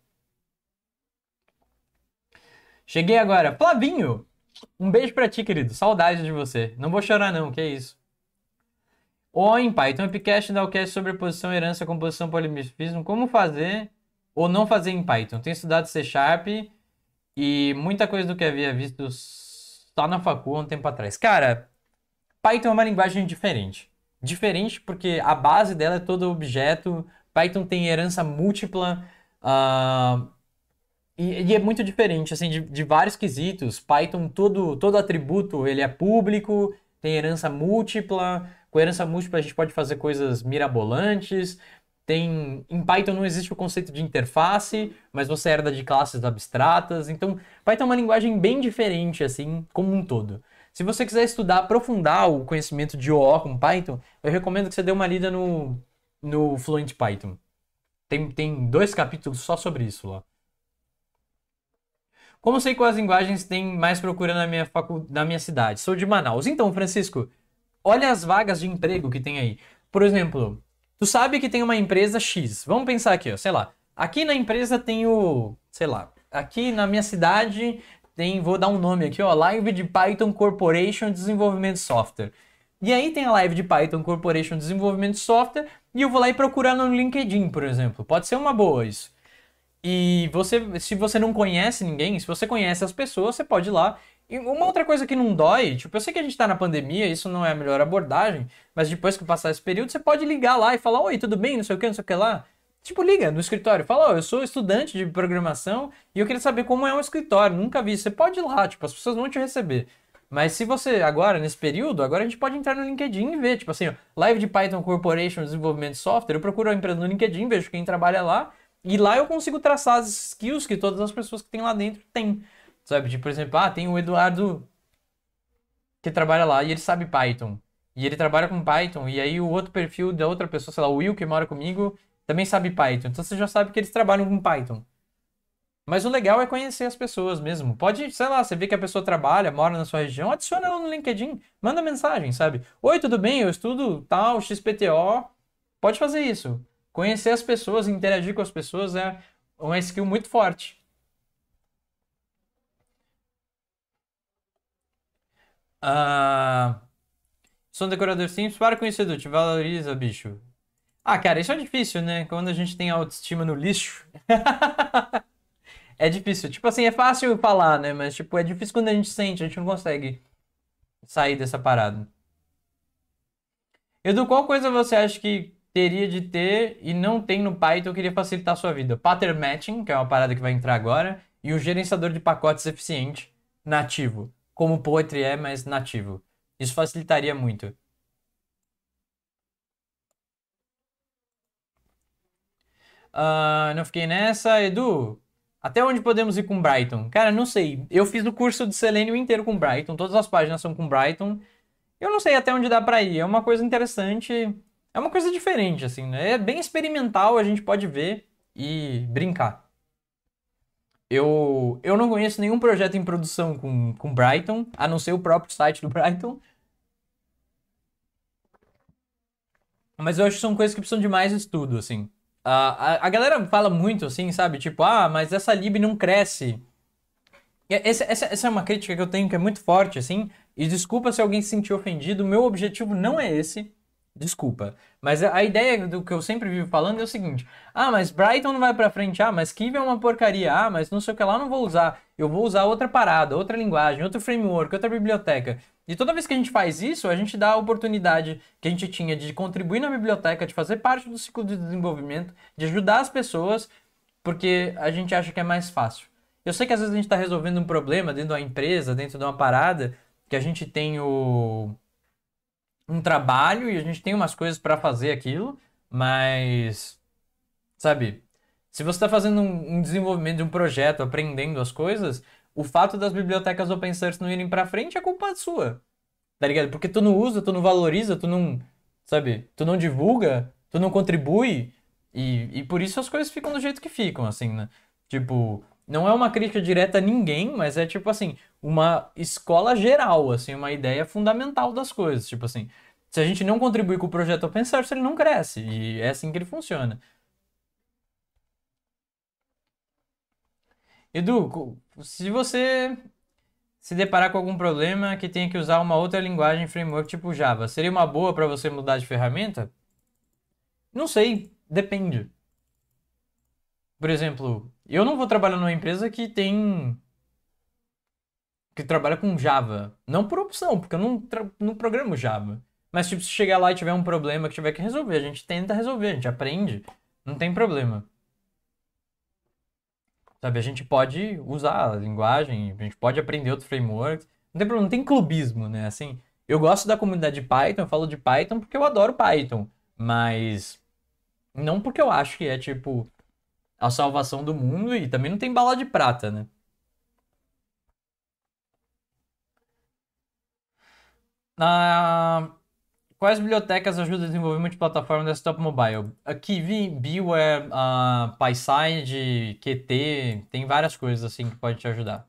Cheguei agora. Flavinho! Um beijo pra ti, querido. Saudade de você. Não vou chorar não, que isso. Ou em Python, Epicast dá o sobre posição, herança, composição, polimorfismo, como fazer ou não fazer em Python. Tenho estudado C Sharp e muita coisa do que havia visto só na facu há um tempo atrás. Cara, Python é uma linguagem diferente diferente porque a base dela é todo objeto, Python tem herança múltipla, uh, e, e, é muito diferente, assim, de, de, vários quesitos. Python, todo, todo atributo, ele é público, tem herança múltipla, com herança múltipla a gente pode fazer coisas mirabolantes, tem... Em Python não existe o conceito de interface, mas você herda de classes abstratas, então Python é uma linguagem bem diferente, assim, como um todo. Se você quiser estudar, aprofundar o conhecimento de OO com Python, eu recomendo que você dê uma lida no, no Fluent Python. Tem, tem dois capítulos só sobre isso lá. Como sei quais linguagens tem mais procura na minha, facu... na minha cidade? Sou de Manaus. Então, Francisco, olha as vagas de emprego que tem aí. Por exemplo, tu sabe que tem uma empresa X. Vamos pensar aqui, ó, sei lá. Aqui na empresa tem o, sei lá, aqui na minha cidade tem, vou dar um nome aqui, ó, Live de Python Corporation Desenvolvimento Software. E aí tem a live de Python Corporation Desenvolvimento Software e eu vou lá e procurar no LinkedIn, por exemplo. Pode ser uma boa isso. E você, se você não conhece ninguém, se você conhece as pessoas, você pode ir lá. E uma outra coisa que não dói, tipo, eu sei que a gente tá na pandemia, isso não é a melhor abordagem, mas depois que passar esse período, você pode ligar lá e falar, oi, tudo bem, não sei o que, não sei o que lá. Tipo, liga no escritório, fala, ó, oh, eu sou estudante de programação e eu queria saber como é um escritório, nunca vi. Você pode ir lá, tipo, as pessoas vão te receber. Mas se você, agora, nesse período, agora a gente pode entrar no LinkedIn e ver, tipo assim, ó, live de Python Corporation Desenvolvimento Software, eu procuro a empresa no LinkedIn, vejo quem trabalha lá, e lá eu consigo traçar as skills que todas as pessoas que tem lá dentro têm. Sabe, tipo, por exemplo, ah, tem o Eduardo que trabalha lá e ele sabe Python. E ele trabalha com Python, e aí o outro perfil da outra pessoa, sei lá, o Will que mora comigo, também sabe Python. Então você já sabe que eles trabalham com Python. Mas o legal é conhecer as pessoas mesmo. Pode, sei lá, você vê que a pessoa trabalha, mora na sua região, adiciona ela no LinkedIn, manda mensagem, sabe? Oi, tudo bem? Eu estudo tal, XPTO. Pode fazer isso. Conhecer as pessoas, interagir com as pessoas é uma skill muito forte. Uh... Sou um decorador simples para conhecedor, te valoriza, bicho. Ah, cara, isso é difícil, né? Quando a gente tem autoestima no lixo. é difícil. Tipo assim, é fácil falar, né? Mas, tipo, é difícil quando a gente sente, a gente não consegue sair dessa parada. Edu, qual coisa você acha que teria de ter e não tem no Python que queria facilitar a sua vida? Pattern Matching, que é uma parada que vai entrar agora, e o gerenciador de pacotes eficiente, nativo. Como o Poetry é, mas nativo. Isso facilitaria muito. Uh, não fiquei nessa. Edu, até onde podemos ir com Brighton? Cara, não sei. Eu fiz o curso de Selenium inteiro com Brighton. Todas as páginas são com Brighton. Eu não sei até onde dá pra ir. É uma coisa interessante. É uma coisa diferente, assim, né? É bem experimental, a gente pode ver e brincar. Eu, eu não conheço nenhum projeto em produção com, com Brighton, a não ser o próprio site do Brighton. Mas eu acho que são coisas que precisam de mais estudo, assim a, a galera fala muito assim, sabe? Tipo, ah, mas essa lib não cresce. É, essa, essa, essa, é uma crítica que eu tenho que é muito forte, assim. E desculpa se alguém se sentir ofendido, meu objetivo não é esse. Desculpa. Mas a ideia do que eu sempre vivo falando é o seguinte: ah, mas Brighton não vai pra frente, ah, mas Kiv é uma porcaria, ah, mas não sei o que lá, eu não vou usar. Eu vou usar outra parada, outra linguagem, outro framework, outra biblioteca. E toda vez que a gente faz isso, a gente dá a oportunidade que a gente tinha de contribuir na biblioteca, de fazer parte do ciclo de desenvolvimento, de ajudar as pessoas, porque a gente acha que é mais fácil. Eu sei que às vezes a gente está resolvendo um problema dentro da empresa, dentro de uma parada, que a gente tem o um trabalho e a gente tem umas coisas para fazer aquilo, mas sabe, se você está fazendo um, um, desenvolvimento de um projeto, aprendendo as coisas, o fato das bibliotecas open source não irem para frente é culpa sua. Tá ligado? Porque tu não usa, tu não valoriza, tu não, sabe, tu não divulga, tu não contribui e, e por isso as coisas ficam do jeito que ficam, assim, né? Tipo, não é uma crítica direta a ninguém, mas é tipo assim, uma escola geral, assim, uma ideia fundamental das coisas. Tipo assim, se a gente não contribuir com o projeto open source, ele não cresce. E é assim que ele funciona. Edu, se você se deparar com algum problema que tenha que usar uma outra linguagem framework tipo Java, seria uma boa para você mudar de ferramenta? Não sei, depende. Por exemplo, eu não vou trabalhar numa empresa que tem. que trabalha com Java. Não por opção, porque eu não, tra... não programo Java. Mas, tipo, se chegar lá e tiver um problema que tiver que resolver, a gente tenta resolver, a gente aprende. Não tem problema. Sabe, a gente pode usar a linguagem, a gente pode aprender outros frameworks. Não tem problema, não tem clubismo, né? Assim, eu gosto da comunidade de Python, eu falo de Python porque eu adoro Python. Mas não porque eu acho que é, tipo, a salvação do mundo e também não tem bala de prata, né? quais bibliotecas ajudam o desenvolvimento de plataforma desktop mobile? Aqui, Beware, uh, PySide, QT, tem várias coisas assim que pode te ajudar.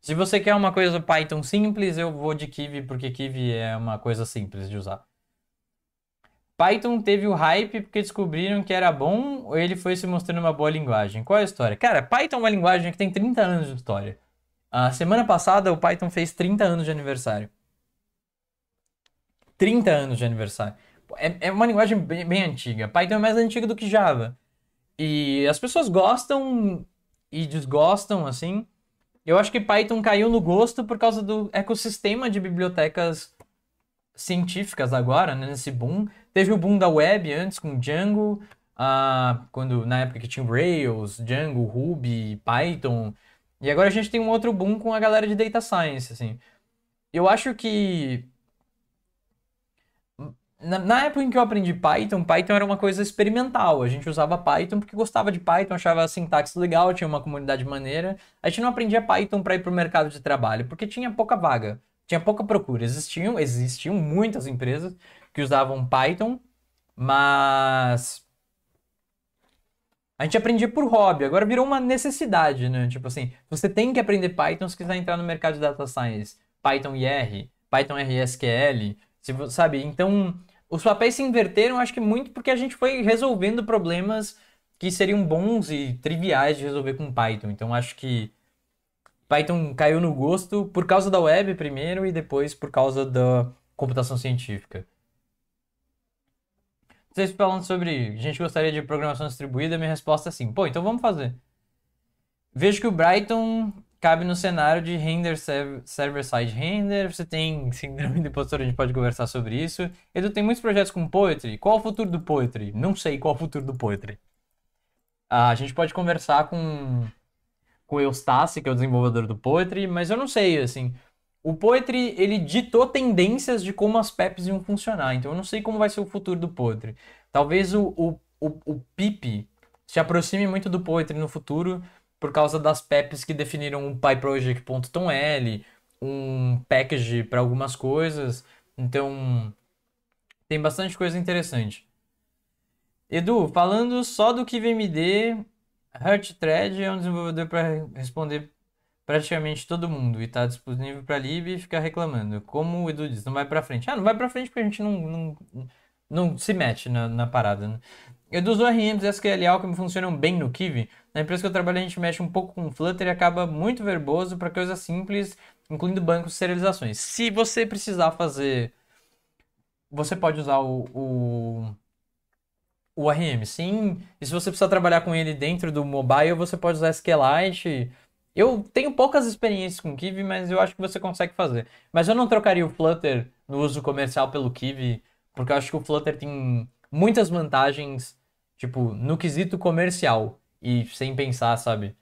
Se você quer uma coisa Python simples, eu vou de Kiwi, porque Kiwi é uma coisa simples de usar. Python teve o hype porque descobriram que era bom ou ele foi se mostrando uma boa linguagem? Qual é a história? Cara, Python é uma linguagem que tem 30 anos de história. A semana passada o Python fez 30 anos de aniversário. 30 anos de aniversário. É, é uma linguagem bem, bem antiga. Python é mais antiga do que Java. E as pessoas gostam e desgostam, assim. Eu acho que Python caiu no gosto por causa do ecossistema de bibliotecas científicas agora, né, nesse boom. Teve o boom da web antes com Django, ah, quando na época que tinha Rails, Django, Ruby, Python. E agora a gente tem um outro boom com a galera de data science, assim. Eu acho que na, na, época em que eu aprendi Python, Python era uma coisa experimental. A gente usava Python porque gostava de Python, achava a sintaxe legal, tinha uma comunidade maneira. A gente não aprendia Python para ir para o mercado de trabalho, porque tinha pouca vaga, tinha pouca procura. Existiam, existiam muitas empresas, que usavam Python, mas a gente aprendia por hobby, agora virou uma necessidade, né? Tipo assim, você tem que aprender Python se quiser entrar no mercado de data science. Python IR, Python RSQL, se, sabe? Então, os papéis se inverteram, acho que muito porque a gente foi resolvendo problemas que seriam bons e triviais de resolver com Python. Então, acho que Python caiu no gosto por causa da web primeiro e depois por causa da computação científica. Vocês falando sobre a gente gostaria de programação distribuída, minha resposta é sim. Pô, então vamos fazer. Vejo que o Brighton cabe no cenário de render server-side render. Você tem síndrome do impostor, a gente pode conversar sobre isso. Edu, tem muitos projetos com Poetry. Qual o futuro do Poetry? Não sei qual o futuro do Poetry. Ah, a gente pode conversar com, com o Eustace, que é o desenvolvedor do Poetry, mas eu não sei, assim. O Poetry, ele ditou tendências de como as PEPs iam funcionar. Então eu não sei como vai ser o futuro do Poetry. Talvez o, o, o, o PIP se aproxime muito do Poetry no futuro por causa das PEPs que definiram um PyProject.toml, um package para algumas coisas. Então tem bastante coisa interessante. Edu, falando só do que VMD, HurtThread é um desenvolvedor para responder praticamente todo mundo e está disponível para lib e fica reclamando. Como o Edu diz, não vai para frente. Ah, não vai para frente porque a gente não, não, não se mete na, na parada. Né? Edu ORMs e SQL e Alchemy funcionam bem no Kiwi. Na empresa que eu trabalho a gente mexe um pouco com Flutter e acaba muito verboso para coisas simples, incluindo bancos e serializações. Se você precisar fazer... Você pode usar o, o o ARM, sim. E se você precisar trabalhar com ele dentro do mobile, você pode usar SQLite eu tenho poucas experiências com Kiwi, mas eu acho que você consegue fazer. Mas eu não trocaria o Flutter no uso comercial pelo Kiwi, porque eu acho que o Flutter tem muitas vantagens, tipo, no quesito comercial e sem pensar, sabe?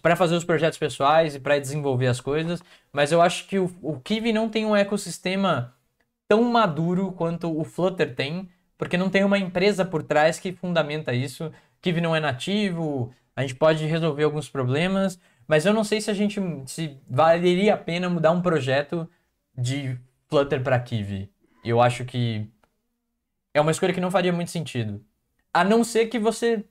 Para fazer os projetos pessoais e para desenvolver as coisas, mas eu acho que o, o Kiwi não tem um ecossistema tão maduro quanto o Flutter tem, porque não tem uma empresa por trás que fundamenta isso. Kiwi não é nativo, a gente pode resolver alguns problemas, mas eu não sei se a gente se valeria a pena mudar um projeto de Flutter para Kiwi. Eu acho que é uma escolha que não faria muito sentido. A não ser que você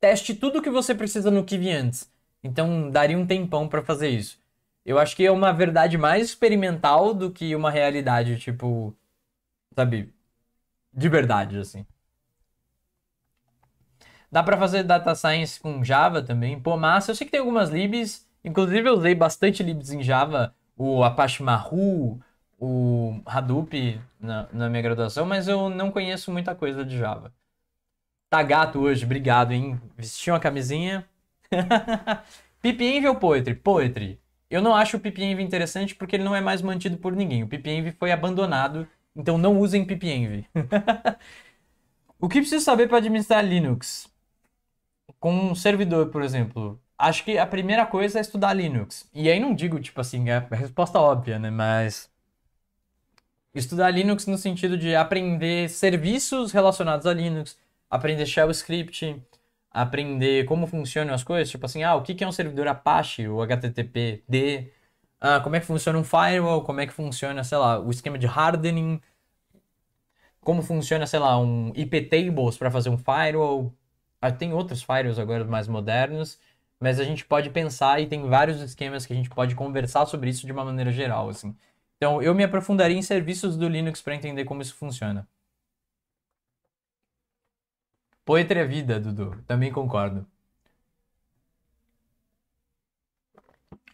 teste tudo o que você precisa no Kiwi antes. Então daria um tempão para fazer isso. Eu acho que é uma verdade mais experimental do que uma realidade, tipo, sabe, de verdade, assim. Dá para fazer data science com Java também. Pô, massa. Eu sei que tem algumas libs, inclusive eu usei bastante libs em Java, o Apache Mahu, o Hadoop na, na minha graduação, mas eu não conheço muita coisa de Java. Tá gato hoje, obrigado, hein? Vestiu uma camisinha. PipEnvy ou Poetry? Poetry. Eu não acho o PipEnvy interessante porque ele não é mais mantido por ninguém. O PipEnvy foi abandonado, então não usem PipEnvy. o que preciso saber para administrar Linux? com um servidor, por exemplo, acho que a primeira coisa é estudar Linux. E aí não digo, tipo assim, é a resposta óbvia, né? Mas estudar Linux no sentido de aprender serviços relacionados a Linux, aprender shell script, aprender como funcionam as coisas, tipo assim, ah, o que é um servidor Apache ou HTTPD, ah, como é que funciona um firewall, como é que funciona, sei lá, o esquema de hardening, como funciona, sei lá, um IP tables para fazer um firewall, ah, tem outros firewalls agora mais modernos, mas a gente pode pensar e tem vários esquemas que a gente pode conversar sobre isso de uma maneira geral, assim. Então, eu me aprofundaria em serviços do Linux para entender como isso funciona. Poetry é vida, Dudu. Também concordo.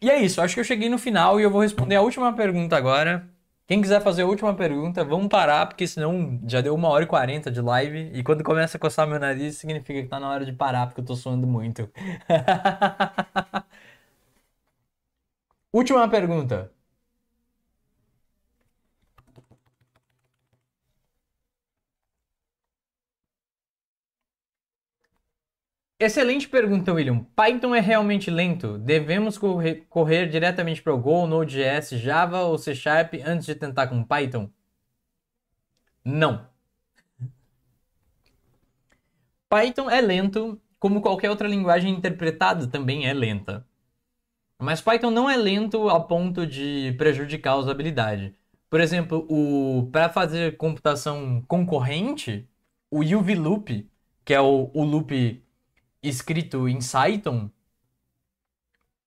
E é isso. Acho que eu cheguei no final e eu vou responder a última pergunta agora. Quem quiser fazer a última pergunta, vamos parar, porque senão já deu uma hora e quarenta de live. E quando começa a coçar meu nariz, significa que tá na hora de parar, porque eu tô suando muito. última pergunta. Excelente pergunta, William. Python é realmente lento? Devemos correr, correr diretamente para o Go, Node.js, Java ou C Sharp antes de tentar com Python? Não. Python é lento, como qualquer outra linguagem interpretada também é lenta. Mas Python não é lento a ponto de prejudicar a usabilidade. Por exemplo, o para fazer computação concorrente, o UV loop, que é o, o loop escrito em Cython,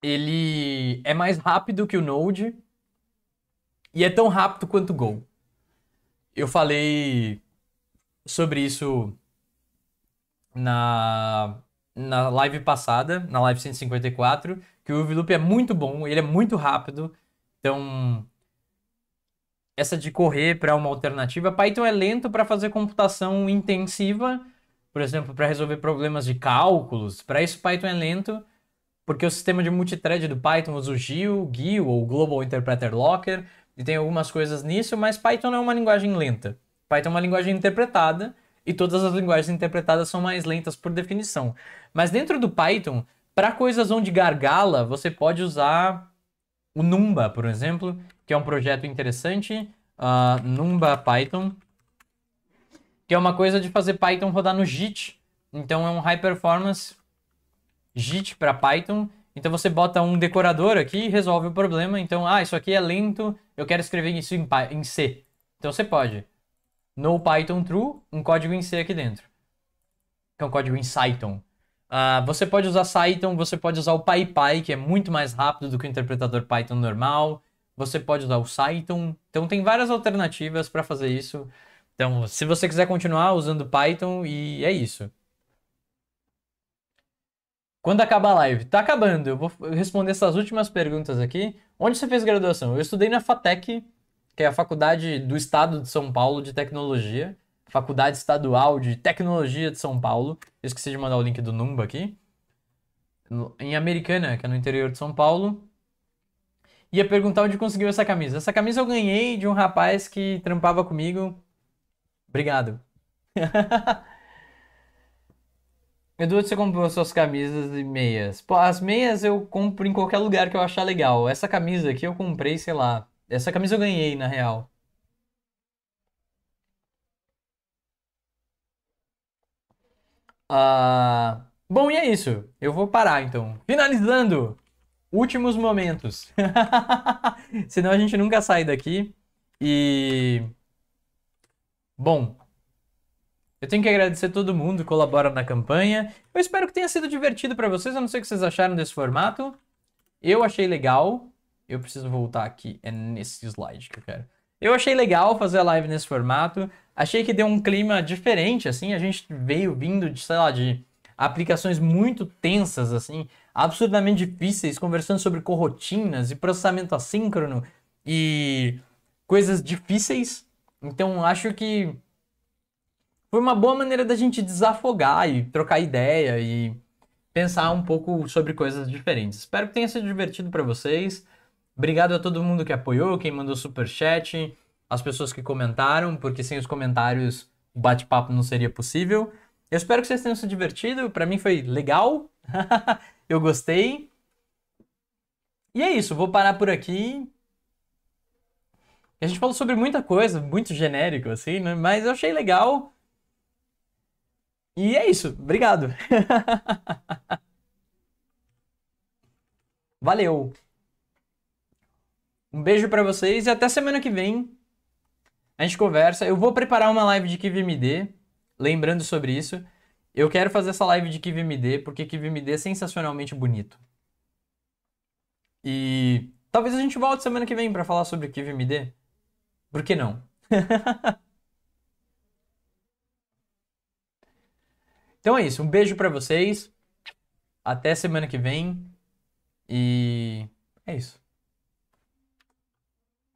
ele é mais rápido que o Node e é tão rápido quanto o Go. Eu falei sobre isso na, na live passada, na live 154, que o Uvloop é muito bom, ele é muito rápido. Então, essa de correr para uma alternativa, Python é lento para fazer computação intensiva, por exemplo, para resolver problemas de cálculos. Para isso, Python é lento, porque o sistema de multithread do Python usa o GIL, GIL ou Global Interpreter Locker, e tem algumas coisas nisso, mas Python não é uma linguagem lenta. Python é uma linguagem interpretada, e todas as linguagens interpretadas são mais lentas por definição. Mas dentro do Python, para coisas onde gargala, você pode usar o Numba, por exemplo, que é um projeto interessante, uh, Numba Python, que é uma coisa de fazer Python rodar no JIT. Então é um high performance JIT para Python. Então você bota um decorador aqui e resolve o problema. Então, ah, isso aqui é lento, eu quero escrever isso em, em C. Então você pode. No Python true, um código em C aqui dentro. Que é um código em Cython. Uh, ah, você pode usar Cython, você pode usar o PyPy, que é muito mais rápido do que o interpretador Python normal. Você pode usar o Cython. Então tem várias alternativas para fazer isso. Então, se você quiser continuar usando Python, e é isso. Quando acaba a live? Tá acabando. Eu vou responder essas últimas perguntas aqui. Onde você fez graduação? Eu estudei na FATEC, que é a Faculdade do Estado de São Paulo de Tecnologia. Faculdade Estadual de Tecnologia de São Paulo. Eu esqueci de mandar o link do Numba aqui. Em Americana, que é no interior de São Paulo. Ia perguntar onde conseguiu essa camisa. Essa camisa eu ganhei de um rapaz que trampava comigo Obrigado. Eduardo, você comprou suas camisas e meias. Pô, as meias eu compro em qualquer lugar que eu achar legal. Essa camisa aqui eu comprei, sei lá. Essa camisa eu ganhei, na real. Ah, bom, e é isso. Eu vou parar então. Finalizando! Últimos momentos. Senão a gente nunca sai daqui. E. Bom, eu tenho que agradecer todo mundo que colabora na campanha. Eu espero que tenha sido divertido para vocês. Eu não sei o que vocês acharam desse formato. Eu achei legal. Eu preciso voltar aqui. É nesse slide que eu quero. Eu achei legal fazer a live nesse formato. Achei que deu um clima diferente, assim. A gente veio vindo de, sei lá, de aplicações muito tensas, assim, absurdamente difíceis, conversando sobre corrotinas e processamento assíncrono e coisas difíceis então acho que foi uma boa maneira da gente desafogar e trocar ideia e pensar um pouco sobre coisas diferentes. Espero que tenha sido divertido para vocês. Obrigado a todo mundo que apoiou, quem mandou super chat, as pessoas que comentaram, porque sem os comentários o bate-papo não seria possível. Eu espero que vocês tenham se divertido, para mim foi legal. Eu gostei. E é isso, vou parar por aqui a gente falou sobre muita coisa, muito genérico, assim, né? Mas eu achei legal. E é isso. Obrigado. Valeu. Um beijo para vocês e até semana que vem. A gente conversa. Eu vou preparar uma live de KiviMD, lembrando sobre isso. Eu quero fazer essa live de KiviMD porque KiviMD é sensacionalmente bonito. E talvez a gente volte semana que vem para falar sobre KiviMD. Por que não? então é isso. Um beijo para vocês. Até semana que vem. E é isso.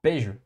Beijo.